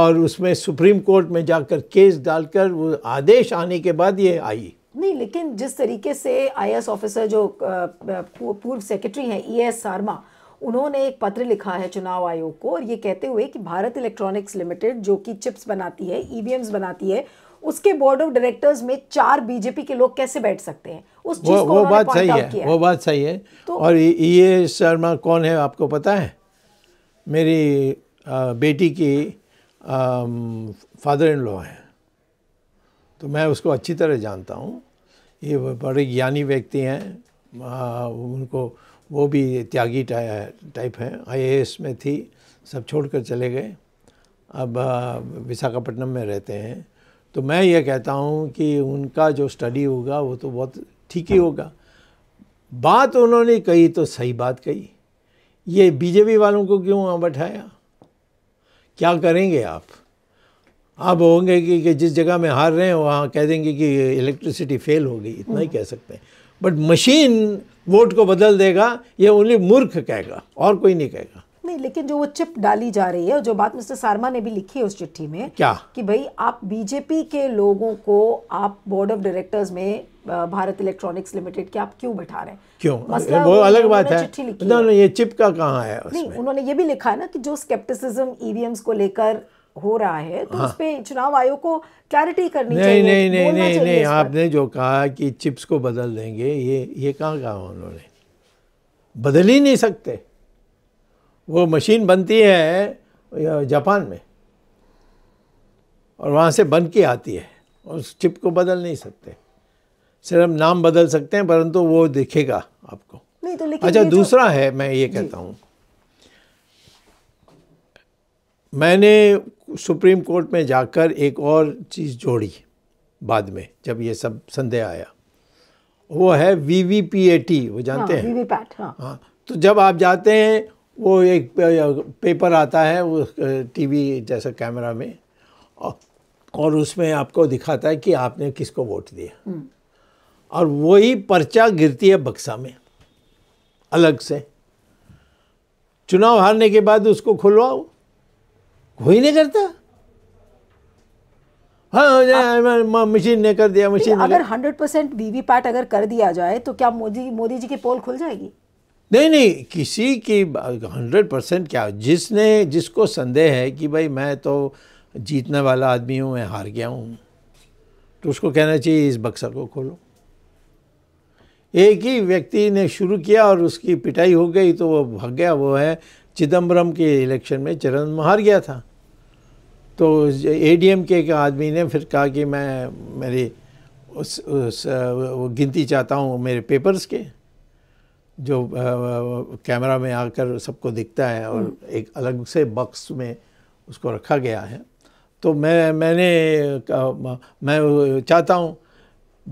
और उसमें सुप्रीम कोर्ट में जाकर केस डालकर वो आदेश आने के बाद ये आई नहीं लेकिन जिस तरीके से आईएएस ऑफिसर जो पूर्व सेक्रेटरी हैं ई एस शर्मा उन्होंने एक पत्र लिखा है चुनाव आयोग को और ये कहते हुए कि भारत इलेक्ट्रॉनिक्स लिमिटेड जो कि चिप्स बनाती है ई e बनाती है उसके बोर्ड ऑफ डायरेक्टर्स में चार बीजेपी के लोग कैसे बैठ सकते हैं उस चीज को वो बात सही है वो बात सही है तो, और ये शर्मा कौन है आपको पता है मेरी बेटी की फादर इन लॉ है तो मैं उसको अच्छी तरह जानता हूँ ये बड़े ज्ञानी व्यक्ति हैं उनको वो भी त्यागी टाइप हैं आईएएस में थी सब छोड़कर चले गए अब विशाखापट्टनम में रहते हैं तो मैं ये कहता हूँ कि उनका जो स्टडी होगा वो तो बहुत ठीक ही होगा बात उन्होंने कही तो सही बात कही ये बीजेपी वालों को क्यों वहाँ बैठाया क्या करेंगे आप आप होंगे कि, कि जिस जगह में हार रहे हैं वहाँ कह देंगे कि इलेक्ट्रिसिटी फेल हो गई इतना ही हम्म। कह सकते हैं बट मशीन वोट को बदल देगा ये ओनली मूर्ख कहेगा और कोई नहीं कहेगा नहीं लेकिन जो वो चिप डाली जा रही है जो बात मिस्टर सारमा ने भी लिखी है उस चिट्ठी में क्या कि भाई आप बीजेपी के लोगों को आप बोर्ड ऑफ डायरेक्टर्स में भारत इलेक्ट्रॉनिक्स लिमिटेड के आप क्यों बैठा रहे हैं क्यों मसला वो अलग बात है ना, ना ये चिप का कहाँ है उसमें? नहीं उन्होंने ये भी लिखा है ना कि जो स्केप्टिसिज्म ईवीएम्स e को लेकर हो रहा है तो हाँ। उस पर चुनाव आयोग को क्लैरिटी करनी नहीं, चाहिए नहीं नहीं नहीं नहीं आपने जो कहा कि चिप्स को बदल देंगे ये ये कहाँ कहा उन्होंने बदल ही नहीं सकते वो मशीन बनती है जापान में और वहाँ से बन के आती है उस चिप को बदल नहीं सकते सिर्फ नाम बदल सकते हैं परंतु वो दिखेगा आपको नहीं तो लेकिन अच्छा दूसरा है मैं ये कहता हूँ मैंने सुप्रीम कोर्ट में जाकर एक और चीज़ जोड़ी बाद में जब ये सब संदेह आया वो है V V P A T वो जानते हाँ, हैं हाँ. हाँ तो जब आप जाते हैं वो एक पेपर आता है वो टीवी जैसा कैमरा में और उसमें आपको दिखाता है कि आपने किसको वोट दिया हम्म। और वही पर्चा गिरती है बक्सा में अलग से चुनाव हारने के बाद उसको खुलवाओ कोई नहीं करता हाँ, हाँ, हाँ, हाँ मशीन ने कर दिया मशीन अगर हंड्रेड परसेंट वीवीपैट अगर कर दिया जाए तो क्या मोदी मोदी जी की पोल खुल जाएगी नहीं नहीं किसी की हंड्रेड परसेंट क्या जिसने जिसको संदेह है कि भाई मैं तो जीतने वाला आदमी हूँ मैं हार गया हूँ तो उसको कहना चाहिए इस बक्सर को खोलो एक ही व्यक्ति ने शुरू किया और उसकी पिटाई हो गई तो वो भाग गया वो है चिदम्बरम के इलेक्शन में चरण हार गया था तो ए डी एम के एक आदमी ने फिर कहा कि मैं मेरी उस, उस वो गिनती चाहता हूँ मेरे पेपर्स के जो कैमरा में आकर सबको दिखता है और हम्म। एक अलग से बक्स में उसको रखा गया है तो मैं मैंने मैं चाहता हूँ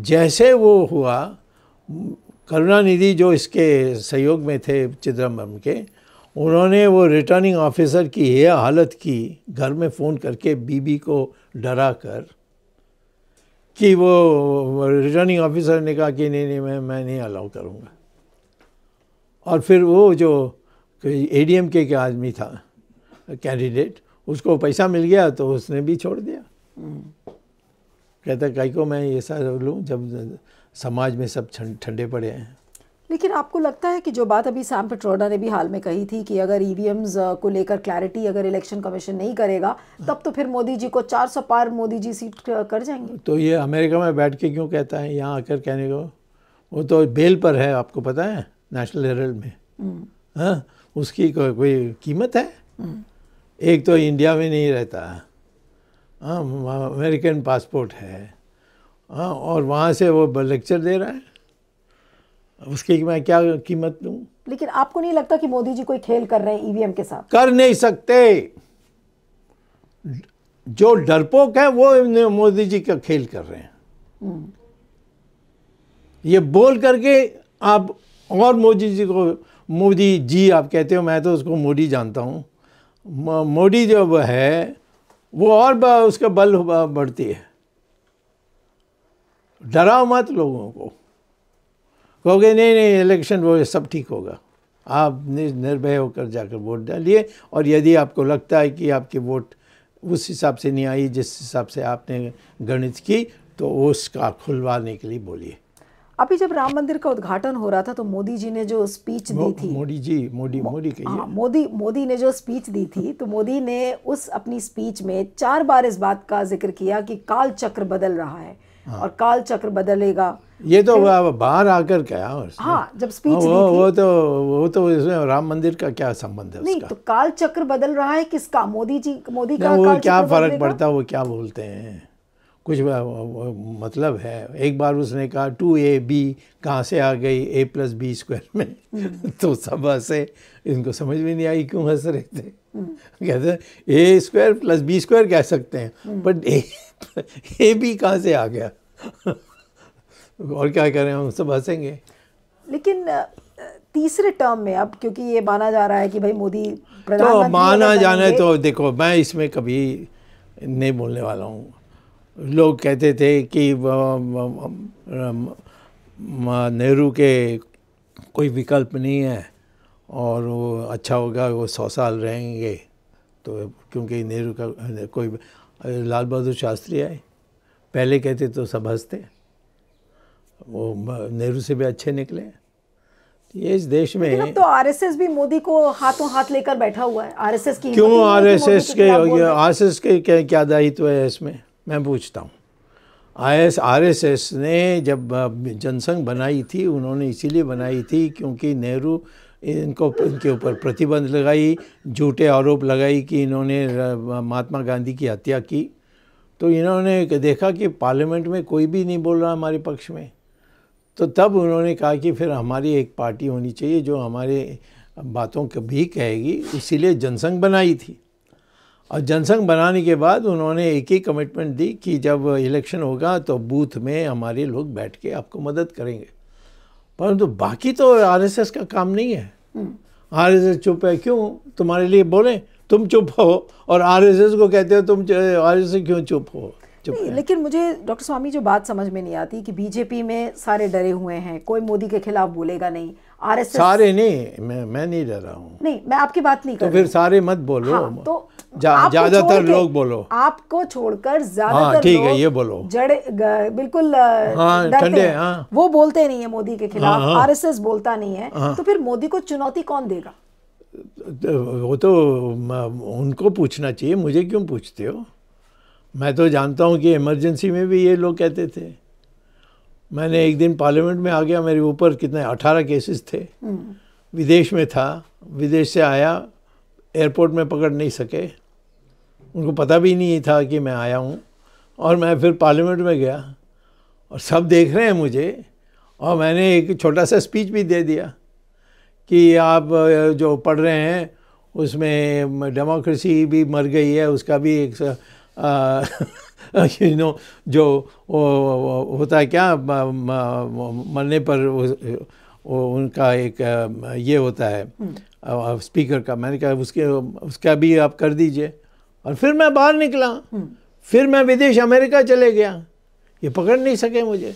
जैसे वो हुआ करुणानिधि जो इसके सहयोग में थे चिदम्बरम के उन्होंने वो रिटर्निंग ऑफिसर की यह हालत की घर में फ़ोन करके बीबी को डरा कर कि वो रिटर्निंग ऑफिसर ने कहा कि नहीं नहीं मैं मैं नहीं अलाउ करूँगा और फिर वो जो एडीएम के के आदमी था कैंडिडेट उसको पैसा मिल गया तो उसने भी छोड़ दिया कहता कहीं को मैं ऐसा लूँ जब समाज में सब ठंडे पड़े हैं लेकिन आपको लगता है कि जो बात अभी सैम पिट्रोडा ने भी हाल में कही थी कि अगर ई e uh, को लेकर क्लैरिटी अगर इलेक्शन कमीशन नहीं करेगा तब तो फिर मोदी जी को 400 पार मोदी जी सीट uh, कर जाएंगे तो ये अमेरिका में बैठ के क्यों कहता है यहाँ आकर कहने को वो तो बेल पर है आपको पता है नेशनल हेरल्ड में हम्म। हाँ उसकी को, कोई कीमत है हम्म। एक तो इंडिया में नहीं रहता हाँ अमेरिकन पासपोर्ट है हाँ और वहाँ से वो लेक्चर दे रहा है उसकी मैं क्या कीमत दूं लेकिन आपको नहीं लगता कि मोदी जी कोई खेल कर रहे हैं ईवीएम के साथ कर नहीं सकते जो डरपोक है वो मोदी जी का खेल कर रहे हैं ये बोल करके आप और मोदी जी को मोदी जी आप कहते हो मैं तो उसको मोदी जानता हूँ मोदी जो है वो और उसका बल बढ़ती है डराओ मत लोगों को कहोगे नहीं नहीं इलेक्शन वो सब ठीक होगा आप निर्भय होकर जाकर वोट डालिए और यदि आपको लगता है कि आपकी वोट उस हिसाब से नहीं आई जिस हिसाब से आपने गणित की तो उसका खुलवाने के लिए बोलिए अभी जब राम मंदिर का उद्घाटन हो रहा था तो मोदी जी ने जो स्पीच मो, दी थी मोदी जी मोदी मोदी कहिए हाँ, मोदी मोदी ने जो स्पीच दी थी तो मोदी ने उस अपनी स्पीच में चार बार इस बात का जिक्र किया कि काल चक्र बदल रहा है हाँ। और काल चक्र बदलेगा ये तो बाहर आकर क्या हाँ जब स्पीच हाँ, वो, थी। वो तो वो तो इसमें राम मंदिर का क्या संबंध है नहीं उसका? तो काल चक्र बदल रहा है किसका मोदी जी मोदी का वो क्या फर्क पड़ता है वो क्या बोलते हैं कुछ मतलब है एक बार उसने कहा टू ए बी कहाँ से आ गई ए प्लस बी स्क्वायर में हम्म। तो सब हंसे इनको समझ में नहीं आई क्यों हंस रहे थे हम्म। कहते A square plus B square कह सकते हैं हम्म। बट ए ए भी कहाँ से आ गया और क्या करें हम सब हंसेंगे लेकिन तीसरे टर्म में अब क्योंकि ये माना जा रहा है कि भाई मोदी तो माना जाने तो देखो मैं इसमें कभी नहीं बोलने वाला हूँ लोग कहते थे कि नेहरू के कोई विकल्प नहीं है और वो अच्छा होगा वो सौ साल रहेंगे तो क्योंकि नेहरू का कोई लाल बहादुर शास्त्री आए पहले कहते तो सब हंसते वो नेहरू से भी अच्छे निकले ये इस देश में अब तो आरएसएस भी मोदी को हाथों हाथ लेकर बैठा हुआ है आरएसएस की क्यों आरएसएस के आरएसएस के क्या क्या दायित्व है इसमें मैं पूछता हूँ आईएस आरएसएस ने जब जनसंघ बनाई थी उन्होंने इसीलिए बनाई थी क्योंकि नेहरू इनको इनके ऊपर प्रतिबंध लगाई झूठे आरोप लगाई कि इन्होंने महात्मा गांधी की हत्या की तो इन्होंने देखा कि पार्लियामेंट में कोई भी नहीं बोल रहा हमारे पक्ष में तो तब उन्होंने कहा कि फिर हमारी एक पार्टी होनी चाहिए जो हमारे बातों के भी कहेगी इसीलिए जनसंघ बनाई थी और जनसंघ बनाने के बाद उन्होंने एक ही कमिटमेंट दी कि जब इलेक्शन होगा तो बूथ में हमारे लोग बैठ के आपको मदद करेंगे परंतु तो बाकी तो आरएसएस का काम नहीं है हम्म। आरएसएस चुप है क्यों तुम्हारे लिए बोले तुम चुप हो और आरएसएस को कहते हो तुम आरएसएस क्यों चुप हो नहीं, लेकिन मुझे डॉक्टर स्वामी जो बात समझ में नहीं आती कि बीजेपी में सारे डरे हुए हैं कोई मोदी के खिलाफ बोलेगा नहीं आरएसएस सारे नहीं मैं मैं नहीं डर रहा हूँ नहीं मैं आपकी बात नहीं तो कर फिर सारे मत बोलो हाँ, तो ज्यादातर लोग बोलो आपको छोड़कर हाँ, ज्यादातर ठीक हाँ, है ये बोलो जड़े बिल्कुल हाँ, ठंडे हाँ। वो बोलते नहीं है मोदी के खिलाफ हाँ, हाँ। आरएसएस बोलता नहीं है हाँ। तो फिर मोदी को चुनौती कौन देगा तो, वो तो उनको पूछना चाहिए मुझे क्यों पूछते हो मैं तो जानता हूँ कि इमरजेंसी में भी ये लोग कहते थे मैंने एक दिन पार्लियामेंट में आ गया मेरे ऊपर कितने अठारह केसेस थे हम्म। विदेश में था विदेश से आया एयरपोर्ट में पकड़ नहीं सके उनको पता भी नहीं था कि मैं आया हूँ और मैं फिर पार्लियामेंट में गया और सब देख रहे हैं मुझे और मैंने एक छोटा सा स्पीच भी दे दिया कि आप जो पढ़ रहे हैं उसमें डेमोक्रेसी भी मर गई है उसका भी एक यू नो जो होता है क्या मरने पर उनका एक ये होता है स्पीकर हम्म। का मैंने कहा उसके उसका भी आप कर दीजिए और फिर मैं बाहर निकला हम्म। फिर मैं विदेश अमेरिका चले गया ये पकड़ नहीं सके मुझे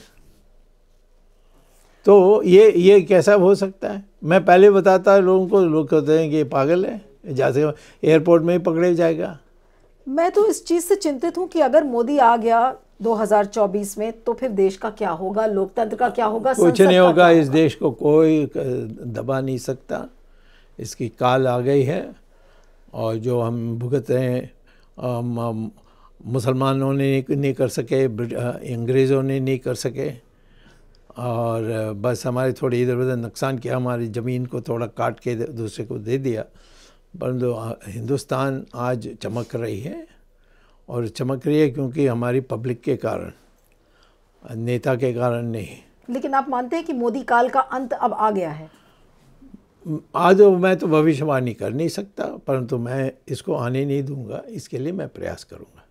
तो ये ये कैसा हो सकता है मैं पहले बताता लोगों को लोग कहते हैं कि ये पागल है जैसे एयरपोर्ट में ही पकड़े जाएगा मैं तो इस चीज़ से चिंतित हूँ कि अगर मोदी आ गया 2024 में तो फिर देश का क्या होगा लोकतंत्र का क्या होगा कुछ नहीं होगा इस देश को कोई दबा नहीं सकता इसकी काल आ गई है और जो हम भुगत रहे हैं मुसलमानों ने नहीं कर सके अंग्रेज़ों ने नहीं कर सके और बस हमारे थोड़े इधर उधर नुकसान किया हमारी ज़मीन को थोड़ा काट के दूसरे को दे दिया परंतु हिंदुस्तान आज चमक रही है और चमक रही है क्योंकि हमारी पब्लिक के कारण नेता के कारण नहीं लेकिन आप मानते हैं कि मोदी काल का अंत अब आ गया है आज मैं तो भविष्यवाणी कर नहीं सकता परंतु मैं इसको आने नहीं दूंगा इसके लिए मैं प्रयास करूंगा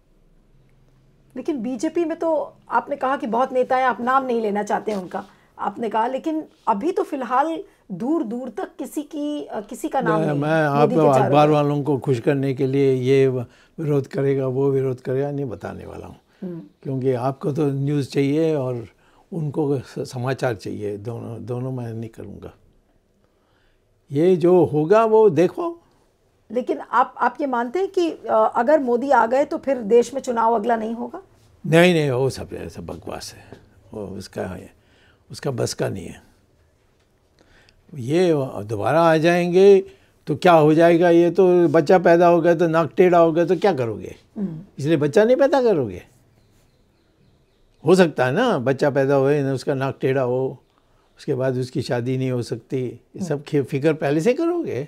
लेकिन बीजेपी में तो आपने कहा कि बहुत नेता हैं आप नाम नहीं लेना चाहते उनका आपने कहा लेकिन अभी तो फिलहाल दूर दूर तक किसी की किसी का नाम नहीं मैं आप अखबार वालों को खुश करने के लिए ये विरोध करेगा वो विरोध करेगा नहीं बताने वाला हूँ हम्म। क्योंकि आपको तो न्यूज़ चाहिए और उनको समाचार चाहिए दोनों दोनों मैं नहीं करूँगा ये जो होगा वो देखो लेकिन आप आप ये मानते हैं कि अगर मोदी आ गए तो फिर देश में चुनाव अगला नहीं होगा नहीं नहीं वो सब ऐसा बकवास है वो उसका उसका बस का नहीं है ये दोबारा आ जाएंगे तो क्या हो जाएगा ये तो बच्चा पैदा हो गया तो नाक टेढ़ा हो गया तो क्या करोगे हम्म। इसलिए बच्चा नहीं पैदा करोगे हो सकता है ना बच्चा पैदा हो ना उसका नाक टेढ़ा हो उसके बाद उसकी शादी नहीं हो सकती ये हम्म। सब फिक्र पहले से करोगे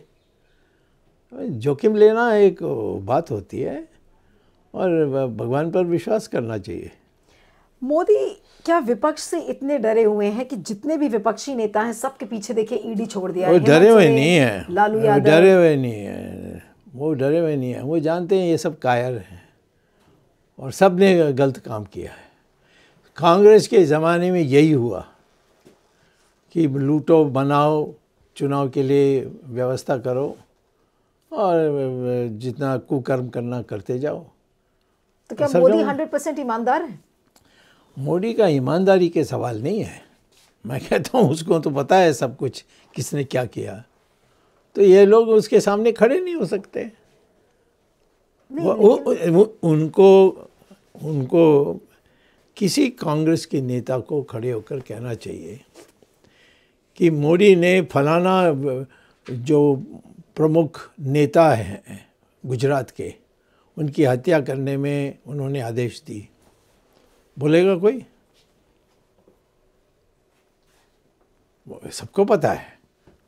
जोखिम लेना एक बात होती है और भगवान पर विश्वास करना चाहिए मोदी क्या विपक्ष से इतने डरे हुए हैं कि जितने भी विपक्षी नेता हैं सबके पीछे देखे ईडी छोड़ दिया वो डरे हुए नहीं है लालू यादव डरे हुए नहीं है वो डरे हुए नहीं है वो जानते हैं ये सब कायर हैं और सब ने गलत काम किया है कांग्रेस के ज़माने में यही हुआ कि लूटो बनाओ चुनाव के लिए व्यवस्था करो और जितना कुकर्म करना करते जाओ तो क्या मोदी हंड्रेड परसेंट ईमानदार है मोदी का ईमानदारी के सवाल नहीं है मैं कहता हूँ उसको तो पता है सब कुछ किसने क्या किया तो ये लोग उसके सामने खड़े नहीं हो सकते नहीं, वो, नहीं। वो, वो, उनको उनको किसी कांग्रेस के नेता को खड़े होकर कहना चाहिए कि मोदी ने फलाना जो प्रमुख नेता हैं गुजरात के उनकी हत्या करने में उन्होंने आदेश दी बोलेगा कोई सबको पता है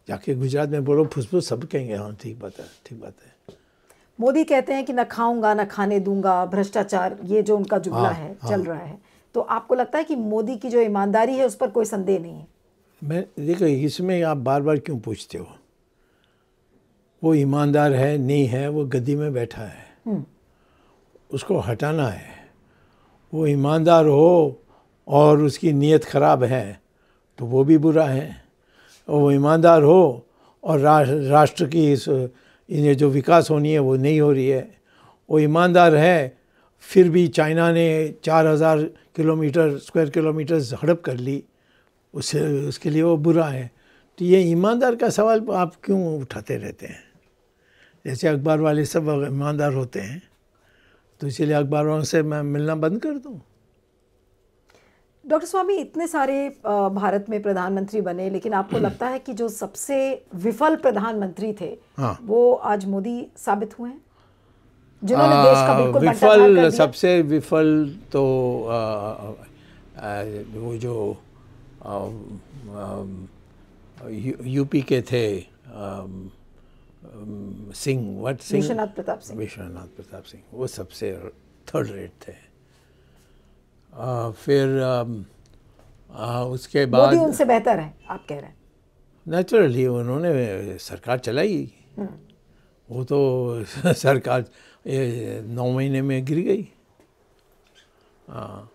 जाके गुजरात में बोलो फुसफुस सब कहेंगे हाँ ठीक बात है ठीक बात है मोदी कहते हैं कि ना खाऊंगा ना खाने दूंगा भ्रष्टाचार ये जो उनका जुमला हाँ, है हाँ, चल रहा है तो आपको लगता है कि मोदी की जो ईमानदारी है उस पर कोई संदेह नहीं है मैं देखो इसमें आप बार बार क्यों पूछते हो वो ईमानदार है नहीं है वो गद्दी में बैठा है हम्म। उसको हटाना है वो ईमानदार हो और उसकी नीयत ख़राब है तो वो भी बुरा है और वो ईमानदार हो और राष्ट्र की इस इन्हें जो विकास होनी है वो नहीं हो रही है वो ईमानदार है फिर भी चाइना ने 4000 किलोमीटर स्क्वायर किलोमीटर हड़प कर ली उससे उसके लिए वो बुरा है तो ये ईमानदार का सवाल आप क्यों उठाते रहते हैं जैसे अखबार वाले सब ईमानदार होते हैं तो इसीलिए अखबारों से मैं मिलना बंद कर दूँ डॉक्टर स्वामी इतने सारे भारत में प्रधानमंत्री बने लेकिन आपको लगता है कि जो सबसे विफल प्रधानमंत्री थे हाँ। वो आज मोदी साबित हुए हैं जिन्होंने देश का बिल्कुल विफल सबसे विफल तो आ, आ, वो जो आ, यूपी के थे सिंह वट सिंह विश्वनाथ प्रताप सिंह विश्वनाथ प्रताप सिंह वो सबसे थर्ड रेट थे आ, फिर आ, आ, उसके बाद उनसे बेहतर है आप कह रहे हैं नेचुरली उन्होंने सरकार चलाई हम्म। वो तो सरकार नौ महीने में गिर गई हाँ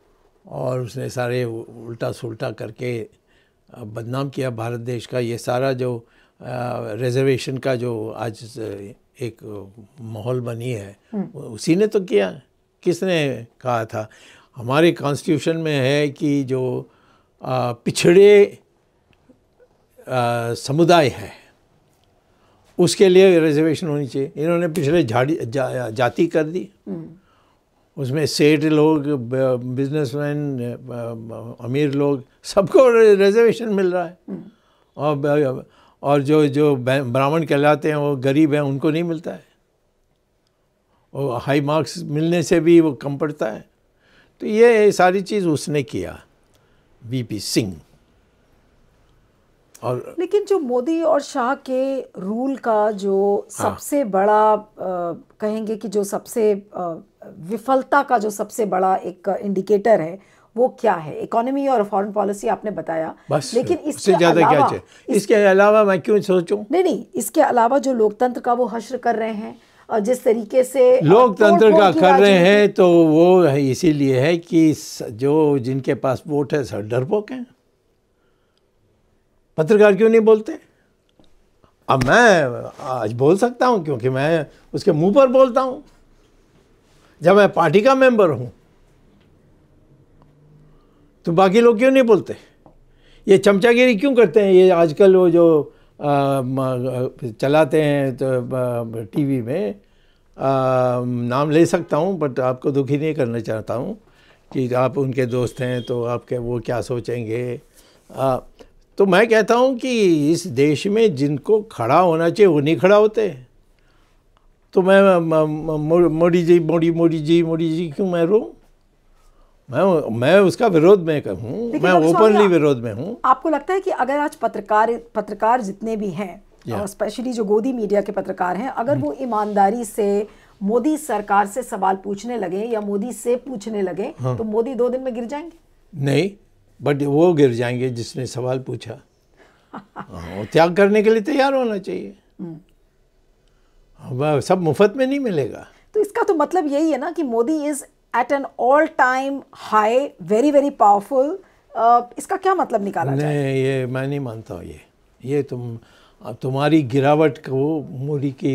और उसने सारे उल्टा सुलटा करके बदनाम किया भारत देश का ये सारा जो रिजर्वेशन का जो आज एक माहौल बनी है हम्म। उसी ने तो किया किसने कहा था हमारे कॉन्स्टिट्यूशन में है कि जो आ, पिछड़े समुदाय है उसके लिए रिजर्वेशन होनी चाहिए इन्होंने पिछड़े झाड़ी जा, जाति कर दी हम्म। उसमें सेठ लोग बिजनेसमैन अमीर लोग सबको रिजर्वेशन मिल रहा है हम्म। और और जो जो ब्राह्मण कहलाते हैं वो गरीब हैं उनको नहीं मिलता है वो हाई मार्क्स मिलने से भी वो कम पड़ता है तो ये सारी चीज़ उसने किया बीपी सिंह और लेकिन जो मोदी और शाह के रूल का जो हाँ। सबसे हाँ, बड़ा आ, कहेंगे कि जो सबसे आ, विफलता का जो सबसे बड़ा एक इंडिकेटर है वो क्या है इकोनॉमी और फॉरेन पॉलिसी आपने बताया बस लेकिन इससे ज्यादा क्या चाहिए इसके अलावा मैं क्यों सोचूं नहीं नहीं इसके अलावा जो लोकतंत्र का वो हश्र कर रहे हैं और जिस तरीके से लोकतंत्र का कर रहे हैं तो वो इसीलिए है कि जो जिनके पास वोट है सर डरपोक हैं पत्रकार क्यों नहीं बोलते अब मैं आज बोल सकता हूँ क्योंकि मैं उसके मुंह पर बोलता हूँ जब मैं पार्टी का मेंबर हूं तो बाकी लोग क्यों नहीं बोलते ये चमचागिरी क्यों करते हैं ये आजकल वो जो आ, चलाते हैं तो टीवी में आ, नाम ले सकता हूँ बट आपको दुखी नहीं करना चाहता हूँ कि आप उनके दोस्त हैं तो आपके वो क्या सोचेंगे आ, तो मैं कहता हूँ कि इस देश में जिनको खड़ा होना चाहिए वो नहीं खड़ा होते तो मैं मोदी जी मोदी मोदी जी मोदी जी क्यों मैं रोऊँ मैं मैं उसका विरोध में हूँ मैं ओपनली विरोध में हूँ आपको लगता है कि अगर आज पत्रकार पत्रकार जितने भी हैं स्पेशली जो गोदी मीडिया के पत्रकार हैं अगर वो ईमानदारी से मोदी सरकार से सवाल पूछने लगे या मोदी से पूछने लगे हाँ। तो मोदी दो दिन में गिर जाएंगे नहीं बट वो गिर जाएंगे जिसने सवाल पूछा हाँ, त्याग करने के लिए तैयार होना चाहिए हम्म। सब मुफ्त में नहीं मिलेगा तो इसका तो मतलब यही है ना कि Modi is at an all time high very very powerful इसका क्या मतलब निकाला नहीं ये मैं नहीं मानता हूँ ये ये तुम तुम्हारी गिरावट को मूली की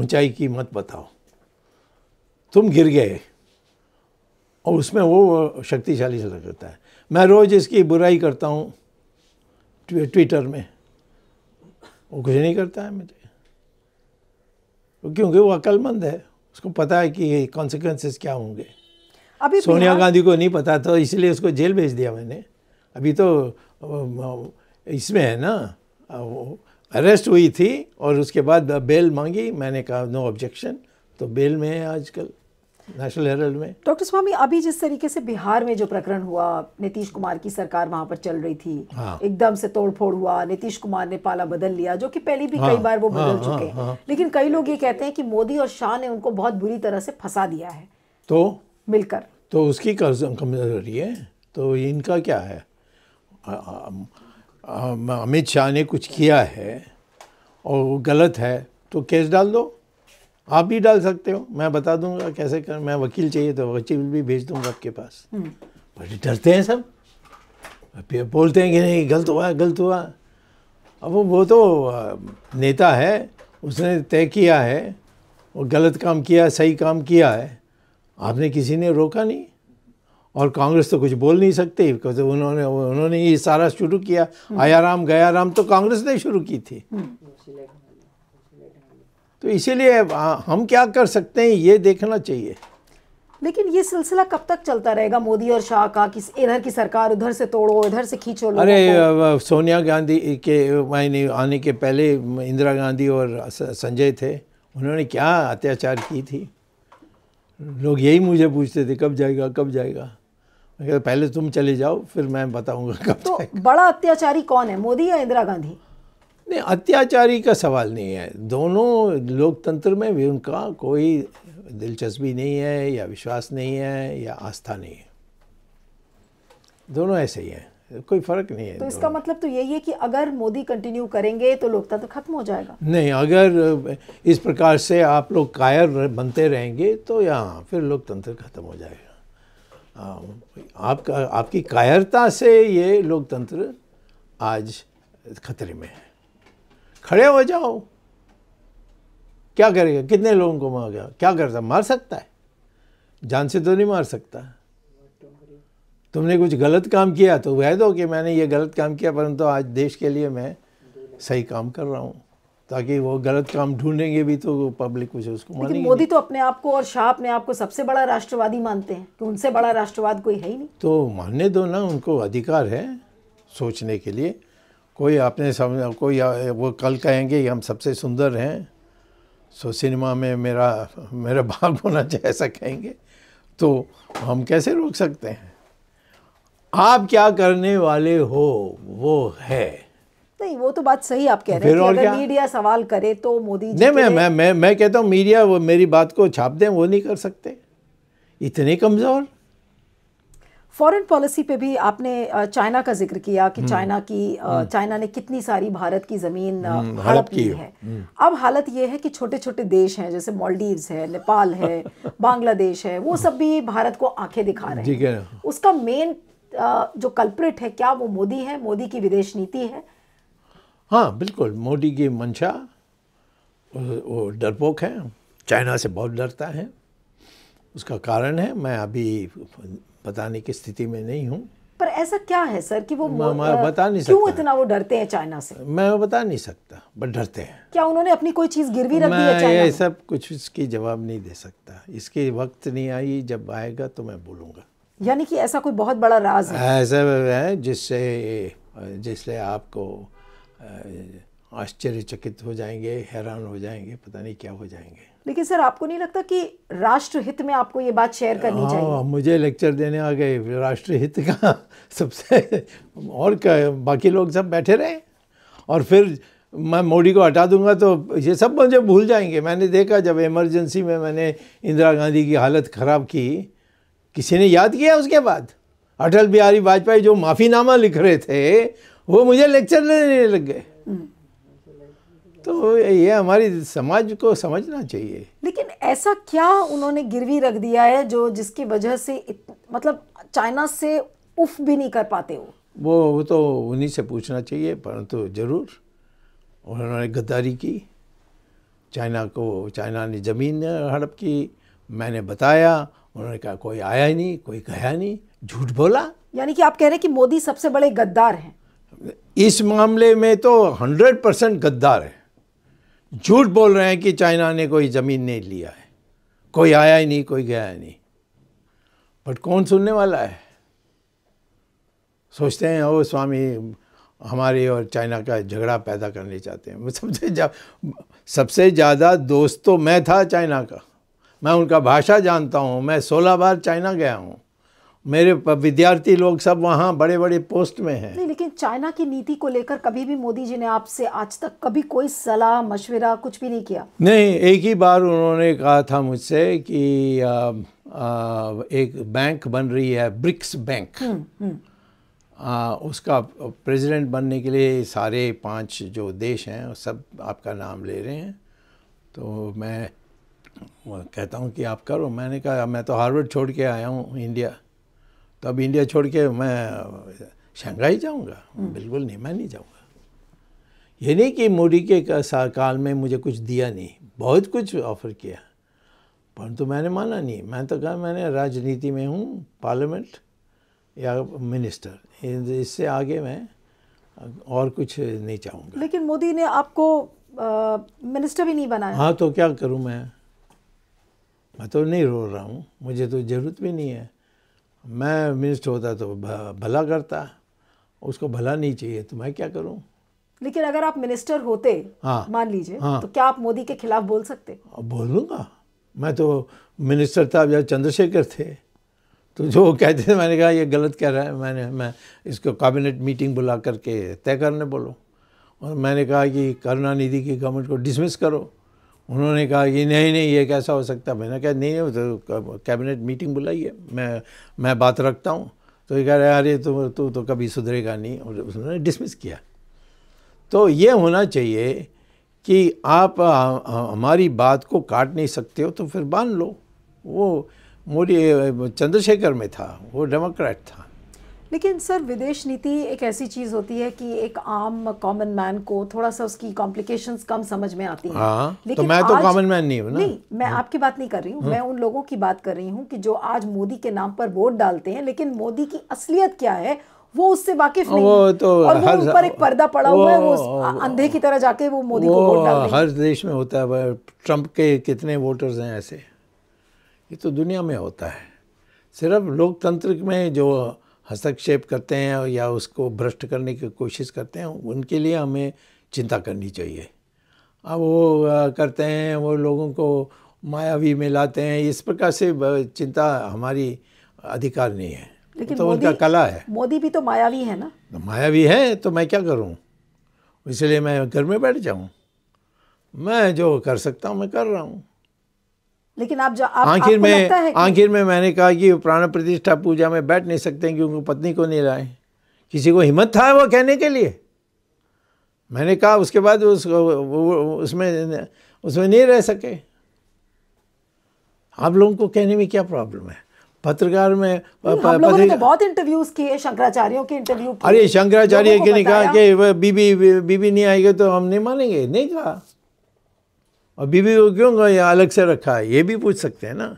ऊंचाई की मत बताओ तुम गिर गए और उसमें वो शक्तिशाली से लगता है मैं रोज़ इसकी बुराई करता हूँ ट्विटर में वो कुछ नहीं करता है मुझे क्योंकि वो अक्लमंद है उसको पता है कि कॉन्सिक्वेंसेस क्या होंगे अभी सोनिया गांधी को नहीं पता था इसलिए उसको जेल भेज दिया मैंने अभी तो इसमें है ना अरेस्ट हुई थी और उसके बाद बेल मांगी मैंने कहा नो ऑब्जेक्शन तो बेल में है आजकल नेशनल हेरल्ड में डॉक्टर स्वामी अभी जिस तरीके से बिहार में जो प्रकरण हुआ नीतीश कुमार की सरकार वहाँ पर चल रही थी हाँ। एकदम से तोड़फोड़ हुआ नीतीश कुमार ने पाला बदल लिया जो कि पहले भी हाँ, कई बार वो हाँ, बदल हाँ, चुके हैं हाँ, लेकिन कई लोग ये कहते हैं कि मोदी और शाह ने उनको बहुत बुरी तरह से फंसा दिया है तो मिलकर तो उसकी कमजोरी है तो इनका क्या है अमित शाह ने कुछ किया है और गलत है तो केस डाल दो आप भी डाल सकते हो मैं बता दूंगा कैसे कर मैं वकील चाहिए तो वकील भी भेज दूंगा आपके पास हम्म। बड़े डरते हैं सब बोलते हैं कि नहीं गलत हुआ गलत हुआ अब वो वो तो नेता है उसने तय किया है वो गलत काम किया सही काम किया है आपने किसी ने रोका नहीं और कांग्रेस तो कुछ बोल नहीं सकते तो उन्होंने उन्होंने ये सारा शुरू किया हम्म। आया राम गया राम तो कांग्रेस ने शुरू की थी हम्म। तो इसीलिए हाँ, हम क्या कर सकते हैं ये देखना चाहिए लेकिन ये सिलसिला कब तक चलता रहेगा मोदी और शाह का कि इधर की सरकार उधर से तोड़ो इधर से खींचो अरे सोनिया गांधी के मायने आने के पहले इंदिरा गांधी और संजय थे उन्होंने क्या अत्याचार की थी लोग यही मुझे पूछते थे कब जाएगा कब जाएगा पहले तुम चले जाओ फिर मैं बताऊंगा कब तो बड़ा अत्याचारी कौन है मोदी या इंदिरा गांधी नहीं अत्याचारी का सवाल नहीं है दोनों लोकतंत्र में भी उनका कोई दिलचस्पी नहीं है या विश्वास नहीं है या आस्था नहीं है दोनों ऐसे ही हैं कोई फर्क नहीं है तो इसका मतलब तो यही है कि अगर मोदी कंटिन्यू करेंगे तो लोकतंत्र तो खत्म हो जाएगा नहीं अगर इस प्रकार से आप लोग कायर बनते रहेंगे तो यहाँ फिर लोकतंत्र खत्म हो जाएगा हाँ, आपका आपकी कायरता से ये लोकतंत्र आज खतरे में है खड़े हो जाओ क्या करेगा कितने लोगों को मार गया क्या करता मार सकता है जान से तो नहीं मार सकता तुमने कुछ गलत काम किया तो वह दो कि मैंने ये गलत काम किया परंतु आज देश के लिए मैं सही काम कर रहा हूँ ताकि वो गलत काम ढूंढेंगे भी तो पब्लिक कुछ उसको मानेगी मोदी तो अपने आप को और शाह अपने आप को सबसे बड़ा राष्ट्रवादी मानते हैं कि उनसे बड़ा राष्ट्रवाद कोई है ही नहीं तो मानने दो ना उनको अधिकार है सोचने के लिए कोई आपने समझ कोई वो कल कहेंगे हम सबसे सुंदर हैं सो सिनेमा में मेरा मेरा भाग होना चाहिए ऐसा कहेंगे तो हम कैसे रोक सकते हैं आप क्या करने वाले हो वो है नहीं वो तो बात सही आप कह रहे हैं अगर क्या? मीडिया सवाल करे तो मोदी जी नहीं मैं मैं मैं मैं कहता हूँ मीडिया वो मेरी बात को छाप दें वो नहीं कर सकते इतने कमज़ोर फॉरेन पॉलिसी पे भी आपने चाइना का जिक्र किया कि हम्म। चाइना की हम्म। चाइना ने कितनी सारी भारत की ज़मीन हम्म, हड़प की है अब हालत ये है कि छोटे छोटे देश हैं जैसे मॉलडीव है नेपाल है बांग्लादेश है वो सब भी भारत को आंखें दिखा रहे हैं उसका मेन जो कल्प्रिट है क्या वो मोदी है मोदी की विदेश नीति है हाँ बिल्कुल मोदी की मंशा वो डरपोक है चाइना से बहुत डरता है उसका कारण है मैं अभी बताने की स्थिति में नहीं हूँ पर ऐसा क्या है सर कि वो बता नहीं क्यों इतना वो डरते हैं चाइना से मैं बता नहीं सकता बट डरते हैं क्या उन्होंने अपनी कोई चीज़ गिरवी रख दी है ये सब कुछ इसकी जवाब नहीं दे सकता इसके वक्त नहीं आई जब आएगा तो मैं बोलूंगा यानी कि ऐसा कोई बहुत बड़ा राज है ऐसा है जिससे जिससे आपको आश्चर्यचकित हो जाएंगे हैरान हो जाएंगे पता नहीं क्या हो जाएंगे लेकिन सर आपको नहीं लगता कि राष्ट्र हित में आपको ये बात शेयर करनी हाँ, चाहिए मुझे लेक्चर देने आ गए राष्ट्र हित का सबसे और क्या बाकी लोग सब बैठे रहे और फिर मैं मोदी को हटा दूंगा तो ये सब मुझे भूल जाएंगे मैंने देखा जब इमरजेंसी में मैंने इंदिरा गांधी की हालत ख़राब की किसी ने याद किया उसके बाद अटल बिहारी वाजपेयी जो माफ़ीनामा लिख रहे थे वो मुझे लेक्चर लेने लग गए हम्म। तो ये हमारी समाज को समझना चाहिए लेकिन ऐसा क्या उन्होंने गिरवी रख दिया है जो जिसकी वजह से इत, मतलब चाइना से उफ भी नहीं कर पाते हो वो वो तो उन्हीं से पूछना चाहिए परंतु तो ज़रूर उन्होंने गद्दारी की चाइना को चाइना ने ज़मीन हड़प की मैंने बताया उन्होंने कहा कोई आया ही नहीं कोई गया नहीं झूठ बोला यानी कि आप कह रहे हैं कि मोदी सबसे बड़े गद्दार हैं इस मामले में तो हंड्रेड परसेंट गद्दार है झूठ बोल रहे हैं कि चाइना ने कोई ज़मीन नहीं लिया है कोई आया ही नहीं कोई गया ही नहीं बट कौन सुनने वाला है सोचते हैं ओ स्वामी हमारे और चाइना का झगड़ा पैदा करने चाहते हैं सबसे जा सबसे ज़्यादा दोस्त तो मैं था चाइना का मैं उनका भाषा जानता हूँ मैं सोलह बार चाइना गया हूँ मेरे विद्यार्थी लोग सब वहाँ बड़े बड़े पोस्ट में हैं नहीं लेकिन चाइना की नीति को लेकर कभी भी मोदी जी ने आपसे आज तक कभी कोई सलाह मशवरा कुछ भी नहीं किया नहीं एक ही बार उन्होंने कहा था मुझसे कि आ, आ, एक बैंक बन रही है ब्रिक्स बैंक हुँ, हम्म, हुँ. हम्म। आ, उसका प्रेसिडेंट बनने के लिए सारे पांच जो देश हैं सब आपका नाम ले रहे हैं तो मैं कहता हूँ कि आप करो मैंने कहा मैं तो हार्वर्ड छोड़ के आया हूँ इंडिया तो अब इंडिया छोड़ के मैं शंघाई जाऊँगा बिल्कुल नहीं मैं नहीं जाऊँगा ये नहीं कि मोदी के काल में मुझे कुछ दिया नहीं बहुत कुछ ऑफर किया परंतु तो मैंने माना नहीं मैं तो कहा मैंने राजनीति में हूँ पार्लियामेंट या मिनिस्टर इससे आगे मैं और कुछ नहीं चाहूँगा लेकिन मोदी ने आपको आ, मिनिस्टर भी नहीं बनाया हाँ तो क्या करूँ मैं मैं तो नहीं रो रहा हूँ मुझे तो ज़रूरत भी नहीं है मैं मिनिस्टर होता तो भला करता उसको भला नहीं चाहिए तो मैं क्या करूं लेकिन अगर आप मिनिस्टर होते हाँ, मान लीजिए हाँ, तो क्या आप मोदी के खिलाफ बोल सकते बोलूँगा मैं तो मिनिस्टर था जब चंद्रशेखर थे तो जो कहते थे मैंने कहा ये गलत कह रहा है मैंने मैं इसको कैबिनेट मीटिंग बुला करके तय करने बोलो और मैंने कहा कि करुणानिधि की गवर्नमेंट को डिसमिस करो उन्होंने कहा कि नहीं नहीं ये कैसा हो सकता मैंने कहा नहीं तो कैबिनेट मीटिंग बुलाइए मैं मैं बात रखता हूँ तो ये कह रहे अरे तू तू तो कभी सुधरेगा नहीं और उन्होंने डिसमिस किया तो ये होना चाहिए कि आप हमारी बात को काट नहीं सकते हो तो फिर बांध लो वो मोदी चंद्रशेखर में था वो डेमोक्रेट था लेकिन सर विदेश नीति एक ऐसी चीज़ होती है कि एक आम कॉमन मैन को थोड़ा सा उसकी कॉम्प्लिकेशंस कम समझ में आती है हैं हाँ, तो लेकिन तो मैं तो कॉमन मैन नहीं हूँ नहीं मैं हाँ। आपकी बात नहीं कर रही हूँ हाँ। मैं उन लोगों की बात कर रही हूँ कि जो आज मोदी के नाम पर वोट डालते हैं लेकिन मोदी की असलियत क्या है वो उससे वाकिफ नहीं वो तो और वो ऊपर एक पर्दा पड़ा हुआ है वो अंधे की तरह जाके वो मोदी को वोट डाल हर देश में होता है ट्रंप के कितने वोटर्स हैं ऐसे ये तो दुनिया में होता है सिर्फ लोकतंत्र में जो हस्तक्षेप करते हैं या उसको भ्रष्ट करने की कोशिश करते हैं उनके लिए हमें चिंता करनी चाहिए अब वो करते हैं वो लोगों को मायावी में लाते हैं इस प्रकार से चिंता हमारी अधिकार नहीं है लेकिन तो उनका कला है मोदी भी तो मायावी है ना तो मायावी है तो मैं क्या करूं इसलिए मैं घर में बैठ जाऊं मैं जो कर सकता हूं मैं कर रहा हूं लेकिन आप जो आप, आखिर में आखिर में मैंने कहा कि प्राण प्रतिष्ठा पूजा में बैठ नहीं सकते क्योंकि पत्नी को नहीं लाए किसी को हिम्मत था वो कहने के लिए मैंने कहा उसके बाद उस उसमें उसमें नहीं रह सके आप लोगों को कहने में क्या प्रॉब्लम है पत्रकार में हम लोगों ने तो बहुत इंटरव्यूज किए शंकराचार्यों के इंटरव्यू अरे शंकराचार्य के ने कहा कि बीबी बीबी नहीं आएगी तो हम नहीं मानेंगे नहीं कहा और बीबी को क्यों यहाँ अलग से रखा है ये भी पूछ सकते हैं ना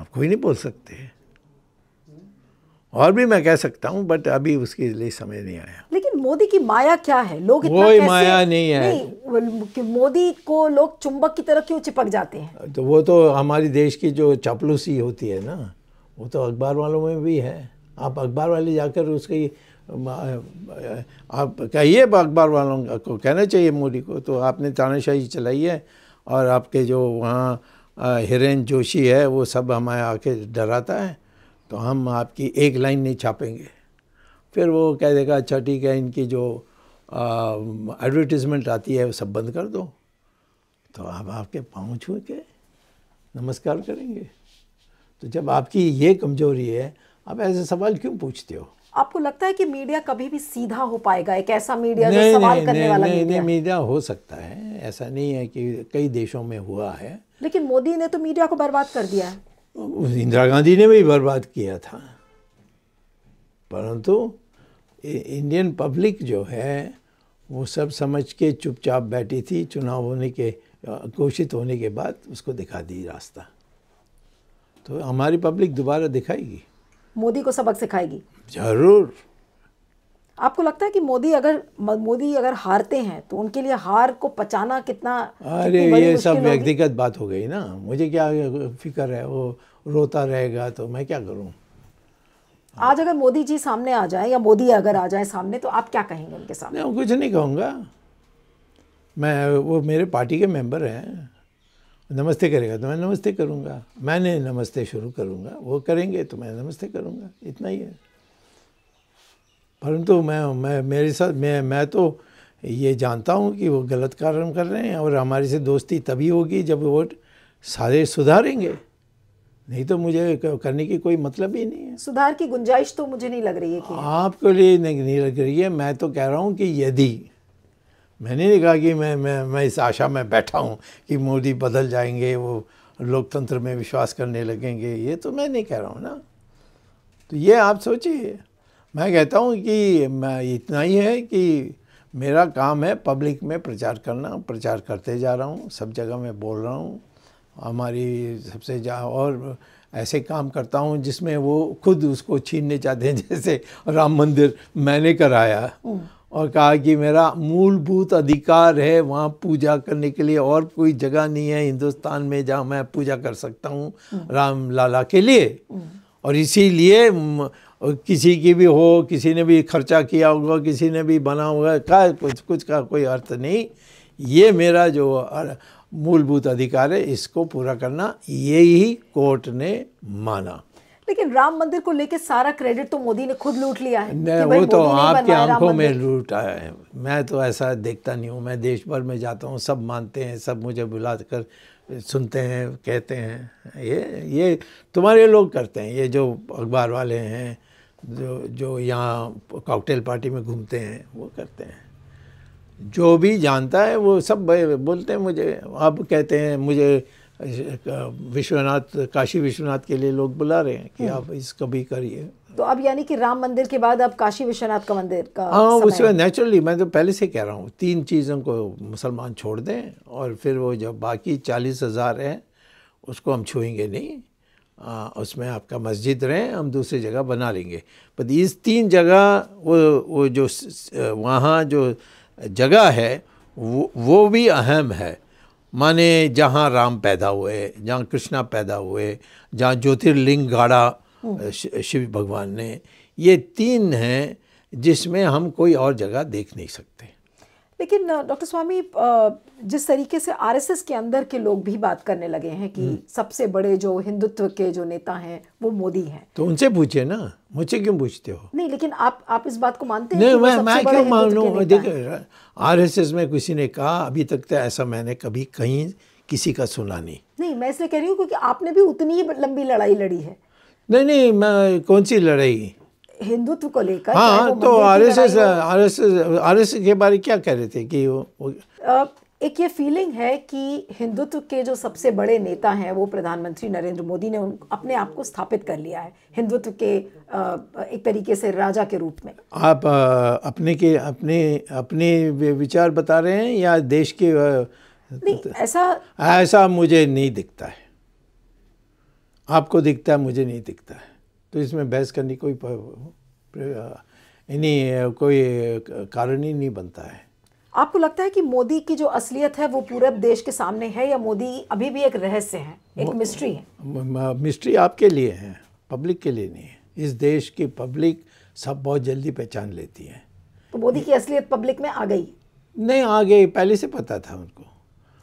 आप कोई नहीं बोल सकते और भी मैं कह सकता हूँ बट अभी उसके लिए समझ नहीं आया लेकिन मोदी की माया क्या है लोग इतना कोई माया नहीं है नहीं, मोदी को लोग चुंबक की तरह क्यों चिपक जाते हैं तो वो तो हमारी देश की जो चापलूसी होती है ना वो तो अखबार वालों में भी है आप अखबार वाले जाकर उसकी आप कहिए अखबार वालों को कहना चाहिए मोदी को तो आपने तानाशाही चलाई है और आपके जो वहाँ हिरेन जोशी है वो सब हमारे आके डराता है तो हम आपकी एक लाइन नहीं छापेंगे फिर वो कह देगा अच्छा ठीक है इनकी जो एडवर्टीज़मेंट आती है वो सब बंद कर दो तो आप आपके पाँव छू के नमस्कार करेंगे तो जब आपकी ये कमज़ोरी है आप ऐसे सवाल क्यों पूछते हो आपको लगता है कि मीडिया कभी भी सीधा हो पाएगा एक ऐसा मीडिया जो सवाल नहीं, करने वाला नहीं, मीडिया नहीं, मीडिया हो सकता है ऐसा नहीं है कि कई देशों में हुआ है लेकिन मोदी ने तो मीडिया को बर्बाद कर दिया है इंदिरा गांधी ने भी बर्बाद किया था परंतु इंडियन पब्लिक जो है वो सब समझ के चुपचाप बैठी थी चुनाव होने के घोषित होने के बाद उसको दिखा दी रास्ता तो हमारी पब्लिक दोबारा दिखाएगी मोदी को सबक सिखाएगी जरूर आपको लगता है कि मोदी अगर मोदी अगर हारते हैं तो उनके लिए हार को पचाना कितना अरे ये सब व्यक्तिगत बात हो गई ना मुझे क्या फिक्र है वो रोता रहेगा तो मैं क्या करूं आज अगर मोदी जी सामने आ जाए या मोदी अगर आ जाए सामने तो आप क्या कहेंगे उनके सामने नहीं, कुछ नहीं कहूंगा मैं वो मेरे पार्टी के मेंबर हैं नमस्ते करेगा तो मैं नमस्ते करूँगा मैंने नमस्ते शुरू करूँगा वो करेंगे तो मैं नमस्ते करूँगा इतना ही है परंतु मैं मैं मेरे साथ मैं मैं तो ये जानता हूँ कि वो गलत कार्य कर रहे हैं और हमारी से दोस्ती तभी होगी जब वो सारे सुधारेंगे नहीं तो मुझे करने की कोई मतलब ही नहीं है सुधार की गुंजाइश तो मुझे नहीं लग रही है कि आपके लिए नहीं, नहीं लग रही है मैं तो कह रहा हूँ कि यदि मैंने नहीं कहा कि मैं मैं मैं इस आशा में बैठा हूँ कि मोदी बदल जाएंगे वो लोकतंत्र में विश्वास करने लगेंगे ये तो मैं नहीं कह रहा हूँ ना तो ये आप सोचिए मैं कहता हूँ कि मैं इतना ही है कि मेरा काम है पब्लिक में प्रचार करना प्रचार करते जा रहा हूँ सब जगह मैं बोल रहा हूँ हमारी सबसे जा और ऐसे काम करता हूँ जिसमें वो खुद उसको छीनने चाहते हैं जैसे राम मंदिर मैंने कराया हम्म। और कहा कि मेरा मूलभूत अधिकार है वहाँ पूजा करने के लिए और कोई जगह नहीं है हिंदुस्तान में जहाँ मैं पूजा कर सकता हूँ हम्म। राम लाला के लिए हम्म। और इसीलिए किसी की भी हो किसी ने भी खर्चा किया होगा किसी ने भी बना होगा का कुछ कुछ का कोई अर्थ नहीं ये मेरा जो मूलभूत अधिकार है इसको पूरा करना यही कोर्ट ने माना लेकिन राम मंदिर को लेके सारा क्रेडिट तो मोदी ने खुद लूट लिया है वो तो आपकी आंखों में लूट आया है मैं तो ऐसा देखता नहीं हूँ मैं देश भर में जाता हूँ सब मानते हैं सब मुझे बुला कर सुनते हैं कहते हैं ये ये तुम्हारे लोग करते हैं ये जो अखबार वाले हैं जो जो यहाँ कॉकटेल पार्टी में घूमते हैं वो करते हैं जो भी जानता है वो सब बोलते हैं मुझे अब कहते हैं मुझे विश्वनाथ काशी विश्वनाथ के लिए लोग बुला रहे हैं कि हम्म। आप इस कभी करिए तो अब यानी कि राम मंदिर के बाद अब काशी विश्वनाथ का मंदिर का हाँ उसमें नेचुरली मैं तो पहले से कह रहा हूँ तीन चीज़ों को मुसलमान छोड़ दें और फिर वो जब बाकी चालीस हज़ार हैं उसको हम छूएंगे नहीं आ, उसमें आपका मस्जिद रहें हम दूसरी जगह बना लेंगे पर इस तीन जगह वो वो जो वहाँ जो जगह है वो वो भी अहम है माने जहाँ राम पैदा हुए जहाँ कृष्णा पैदा हुए जहाँ ज्योतिर्लिंग गाड़ा शिव भगवान ने ये तीन हैं जिसमें हम कोई और जगह देख नहीं सकते लेकिन डॉक्टर स्वामी जिस तरीके से आरएसएस के अंदर के लोग भी बात करने लगे हैं कि हम्म। सबसे बड़े जो हिंदुत्व के जो नेता हैं वो मोदी हैं तो उनसे पूछे ना मुझे क्यों पूछते हो नहीं लेकिन आप आप इस बात को मानते हैं नहीं कि मैं मैं क्यों मानूँ देखिए आरएसएस में किसी ने कहा अभी तक तो ऐसा मैंने कभी कहीं किसी का सुना नहीं नहीं मैं इसलिए कह रही हूँ क्योंकि आपने भी उतनी ही लंबी लड़ाई लड़ी है नहीं नहीं मैं कौन सी लड़ाई हिंदुत्व को लेकर हाँ तो R S S R S S R S S बारे क्या कह रहे थे कि वो, वो... एक ये फीलिंग है कि हिंदुत्व के जो सबसे बड़े नेता हैं वो प्रधानमंत्री नरेंद्र मोदी ने अपने आप को स्थापित कर लिया है हिंदुत्व के एक तरीके से राजा के रूप में आप अपने के अपने अपने विचार बता रहे हैं या देश के नहीं ऐसा ऐसा मुझे नहीं दिखता है आपको दिखता है मुझे नहीं दिखता है तो इसमें बहस करने कोई कोई कारण ही नहीं बनता है आपको लगता है कि मोदी की जो असलियत है वो पूरे देश के सामने है या मोदी अभी भी एक रहस्य है एक मिस्ट्री है मिस्ट्री आपके लिए है पब्लिक के लिए नहीं है इस देश की पब्लिक सब बहुत जल्दी पहचान लेती है तो मोदी की असलियत पब्लिक में आ गई नहीं आ गई पहले से पता था उनको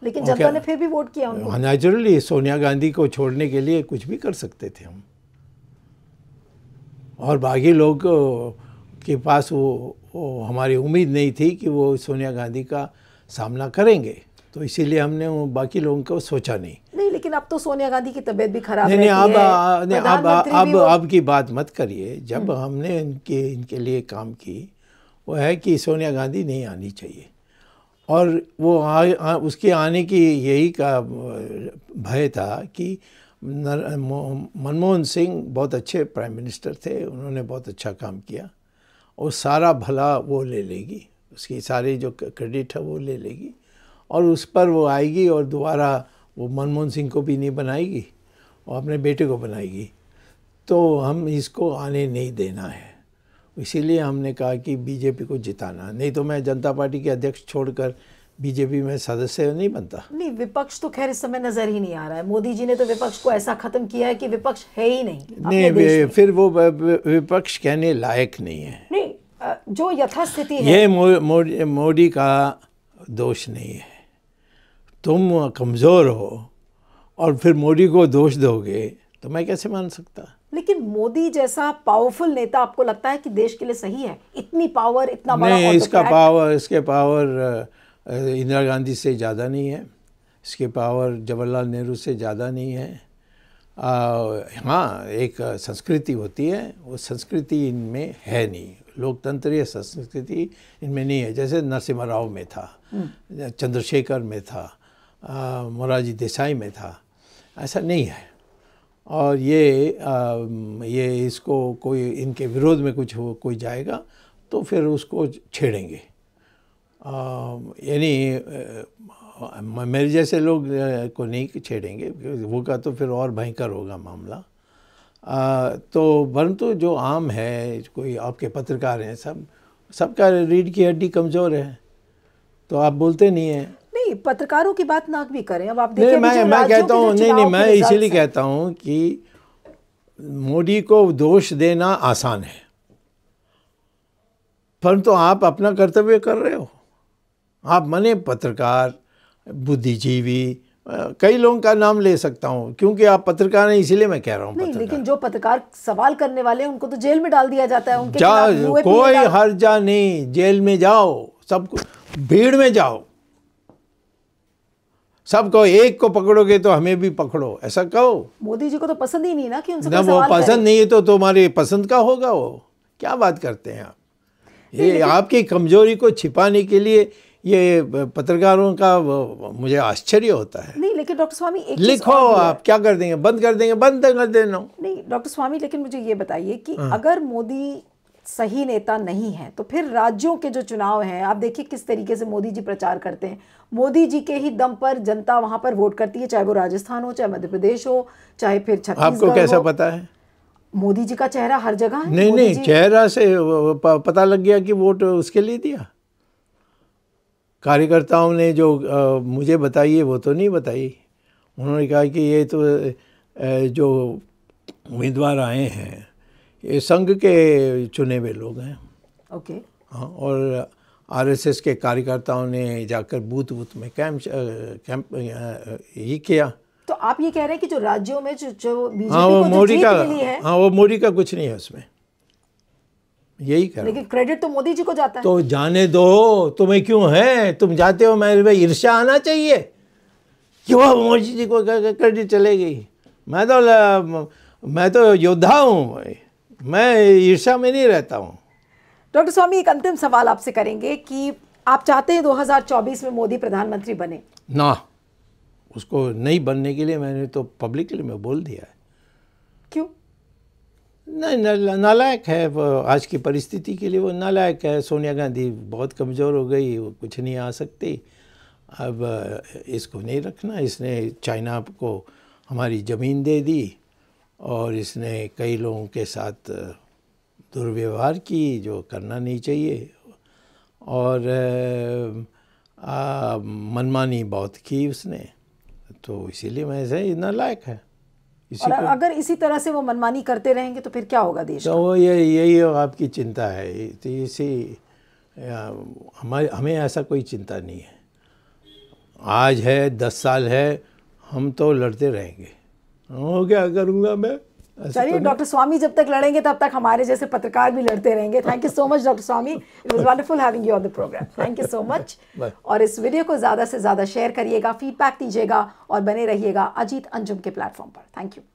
लेकिन जनता ने फिर भी वोट किया उनको नेचुरली हाँ, सोनिया गांधी को छोड़ने के लिए कुछ भी कर सकते थे हम और बाकी लोग के पास वो वो हमारी उम्मीद नहीं थी कि वो सोनिया गांधी का सामना करेंगे तो इसीलिए हमने बाकी लोगों को सोचा नहीं नहीं लेकिन अब तो सोनिया गांधी की तबीयत भी खराब नहीं नहीं अब अब अब अब की बात मत करिए जब हम्म। हमने इनके इनके लिए काम की वो है कि सोनिया गांधी नहीं आनी चाहिए और वो आ, आ, उसके आने की यही का भय था कि मनमोहन सिंह बहुत अच्छे प्राइम मिनिस्टर थे उन्होंने बहुत अच्छा काम किया और सारा भला वो ले लेगी उसकी सारी जो क्रेडिट है वो ले लेगी और उस पर वो आएगी और दोबारा वो मनमोहन सिंह को भी नहीं बनाएगी और अपने बेटे को बनाएगी तो हम इसको आने नहीं देना है इसीलिए हमने कहा कि बीजेपी को जिताना नहीं तो मैं जनता पार्टी के अध्यक्ष छोड़कर बीजेपी में सदस्य नहीं बनता नहीं विपक्ष तो खैर इस समय नजर ही नहीं आ रहा है मोदी जी ने तो विपक्ष को ऐसा खत्म किया है कि विपक्ष है ही नहीं नहीं फिर वो विपक्ष कहने लायक नहीं है जो यथास्थिति है ये मो, मो, मोदी का दोष नहीं है तुम कमज़ोर हो और फिर मोदी को दोष दोगे तो मैं कैसे मान सकता लेकिन मोदी जैसा पावरफुल नेता आपको लगता है कि देश के लिए सही है इतनी पावर इतना बड़ा नहीं इसका पावर इसके पावर इंदिरा गांधी से ज़्यादा नहीं है इसके पावर जवाहरलाल नेहरू से ज़्यादा नहीं है हाँ एक संस्कृति होती है वो संस्कृति इनमें है नहीं लोकतंत्रीय संस्कृति इनमें नहीं है जैसे नरसिम्हा राव में था हम्म। चंद्रशेखर में था मोरारजी देसाई में था ऐसा नहीं है और ये आ, ये इसको कोई इनके विरोध में कुछ हो कोई जाएगा तो फिर उसको छेड़ेंगे यानी मेरे जैसे लोग को नहीं छेड़ेंगे वो का तो फिर और भयंकर होगा मामला तो परंतु जो आम है कोई आपके पत्रकार हैं सब सबका रीढ़ की हड्डी कमज़ोर है तो आप बोलते नहीं हैं नहीं पत्रकारों की बात ना भी करें अब आप देखिए मैं मैं कहता हूँ नहीं नहीं मैं इसीलिए कहता हूँ कि मोदी को दोष देना आसान है परंतु तो आप अपना कर्तव्य कर रहे हो आप मने पत्रकार बुद्धिजीवी कई लोगों का नाम ले सकता हूँ क्योंकि आप पत्रकार हैं इसीलिए मैं कह रहा हूँ लेकिन जो पत्रकार सवाल करने वाले हैं उनको तो जेल में डाल दिया जाता है उनके जा, कोई हर्जा नहीं जेल में जाओ सब भीड़ में जाओ सबको एक को पकड़ोगे तो हमें भी पकड़ो ऐसा कहो मोदी जी को तो पसंद ही नहीं ना कि उनसे वो पसंद नहीं है तो तुम्हारी पसंद का होगा वो क्या बात करते हैं आप ये आपकी कमजोरी को छिपाने के लिए ये पत्रकारों का मुझे आश्चर्य होता है नहीं लेकिन डॉक्टर स्वामी एक लिखो आप क्या कर देंगे बंद कर देंगे बंद कर देना नहीं डॉक्टर स्वामी लेकिन मुझे ये बताइए कि हाँ। अगर मोदी सही नेता नहीं है तो फिर राज्यों के जो चुनाव हैं आप देखिए किस तरीके से मोदी जी प्रचार करते हैं मोदी जी के ही दम पर जनता वहां पर वोट करती है चाहे वो राजस्थान हो चाहे मध्य प्रदेश हो चाहे फिर आपको कैसा पता है मोदी जी का चेहरा हर जगह है नहीं नहीं चेहरा से पता लग गया कि वोट उसके लिए दिया कार्यकर्ताओं ने जो आ, मुझे बताई है वो तो नहीं बताई उन्होंने कहा कि ये तो ए, जो उम्मीदवार आए हैं ये संघ के चुने हुए लोग हैं ओके okay. हाँ और आरएसएस के कार्यकर्ताओं ने जाकर बूथ बूथ में कैंप कैंप ये किया तो आप ये कह रहे हैं कि जो राज्यों में जो, जो हाँ, बीजेपी हाँ, वो को मोदी का हाँ वो मोदी का कुछ नहीं है उसमें यही कर लेकिन क्रेडिट तो मोदी जी को जाता है तो जाने दो तुम्हें क्यों है तुम जाते हो मेरे भाई ईर्ष्या आना चाहिए क्यों मोदी जी को क्रेडिट चले गई मैं तो मैं तो योद्धा हूँ मैं ईर्ष्या में नहीं रहता हूँ डॉक्टर स्वामी एक अंतिम सवाल आपसे करेंगे कि आप चाहते हैं 2024 में मोदी प्रधानमंत्री बने ना उसको नहीं बनने के लिए मैंने तो पब्लिकली में बोल दिया है क्यों नहीं ना, नालायक है वो आज की परिस्थिति के लिए वो नालायक है सोनिया गांधी बहुत कमज़ोर हो गई वो कुछ नहीं आ सकती अब इसको नहीं रखना इसने चाइना को हमारी ज़मीन दे दी और इसने कई लोगों के साथ दुर्व्यवहार की जो करना नहीं चाहिए और आ, मनमानी बहुत की उसने तो इसीलिए मैं ऐसे नालायक है और अगर इसी तरह से वो मनमानी करते रहेंगे तो फिर क्या होगा देश तो ये यही आपकी चिंता है तो इसी हमारे हमें ऐसा कोई चिंता नहीं है आज है दस साल है हम तो लड़ते रहेंगे हो गया करूँगा मैं तो चलिए डॉक्टर स्वामी जब तक लड़ेंगे तब तक हमारे जैसे पत्रकार भी लड़ते रहेंगे thank you so much doctor Swamy it was wonderful having you on the program thank you so much और इस वीडियो को ज़्यादा से ज़्यादा शेयर करिएगा फीडबैक दीजिएगा और बने रहिएगा अजीत अंजुम के प्लेटफॉर्म पर थैंक यू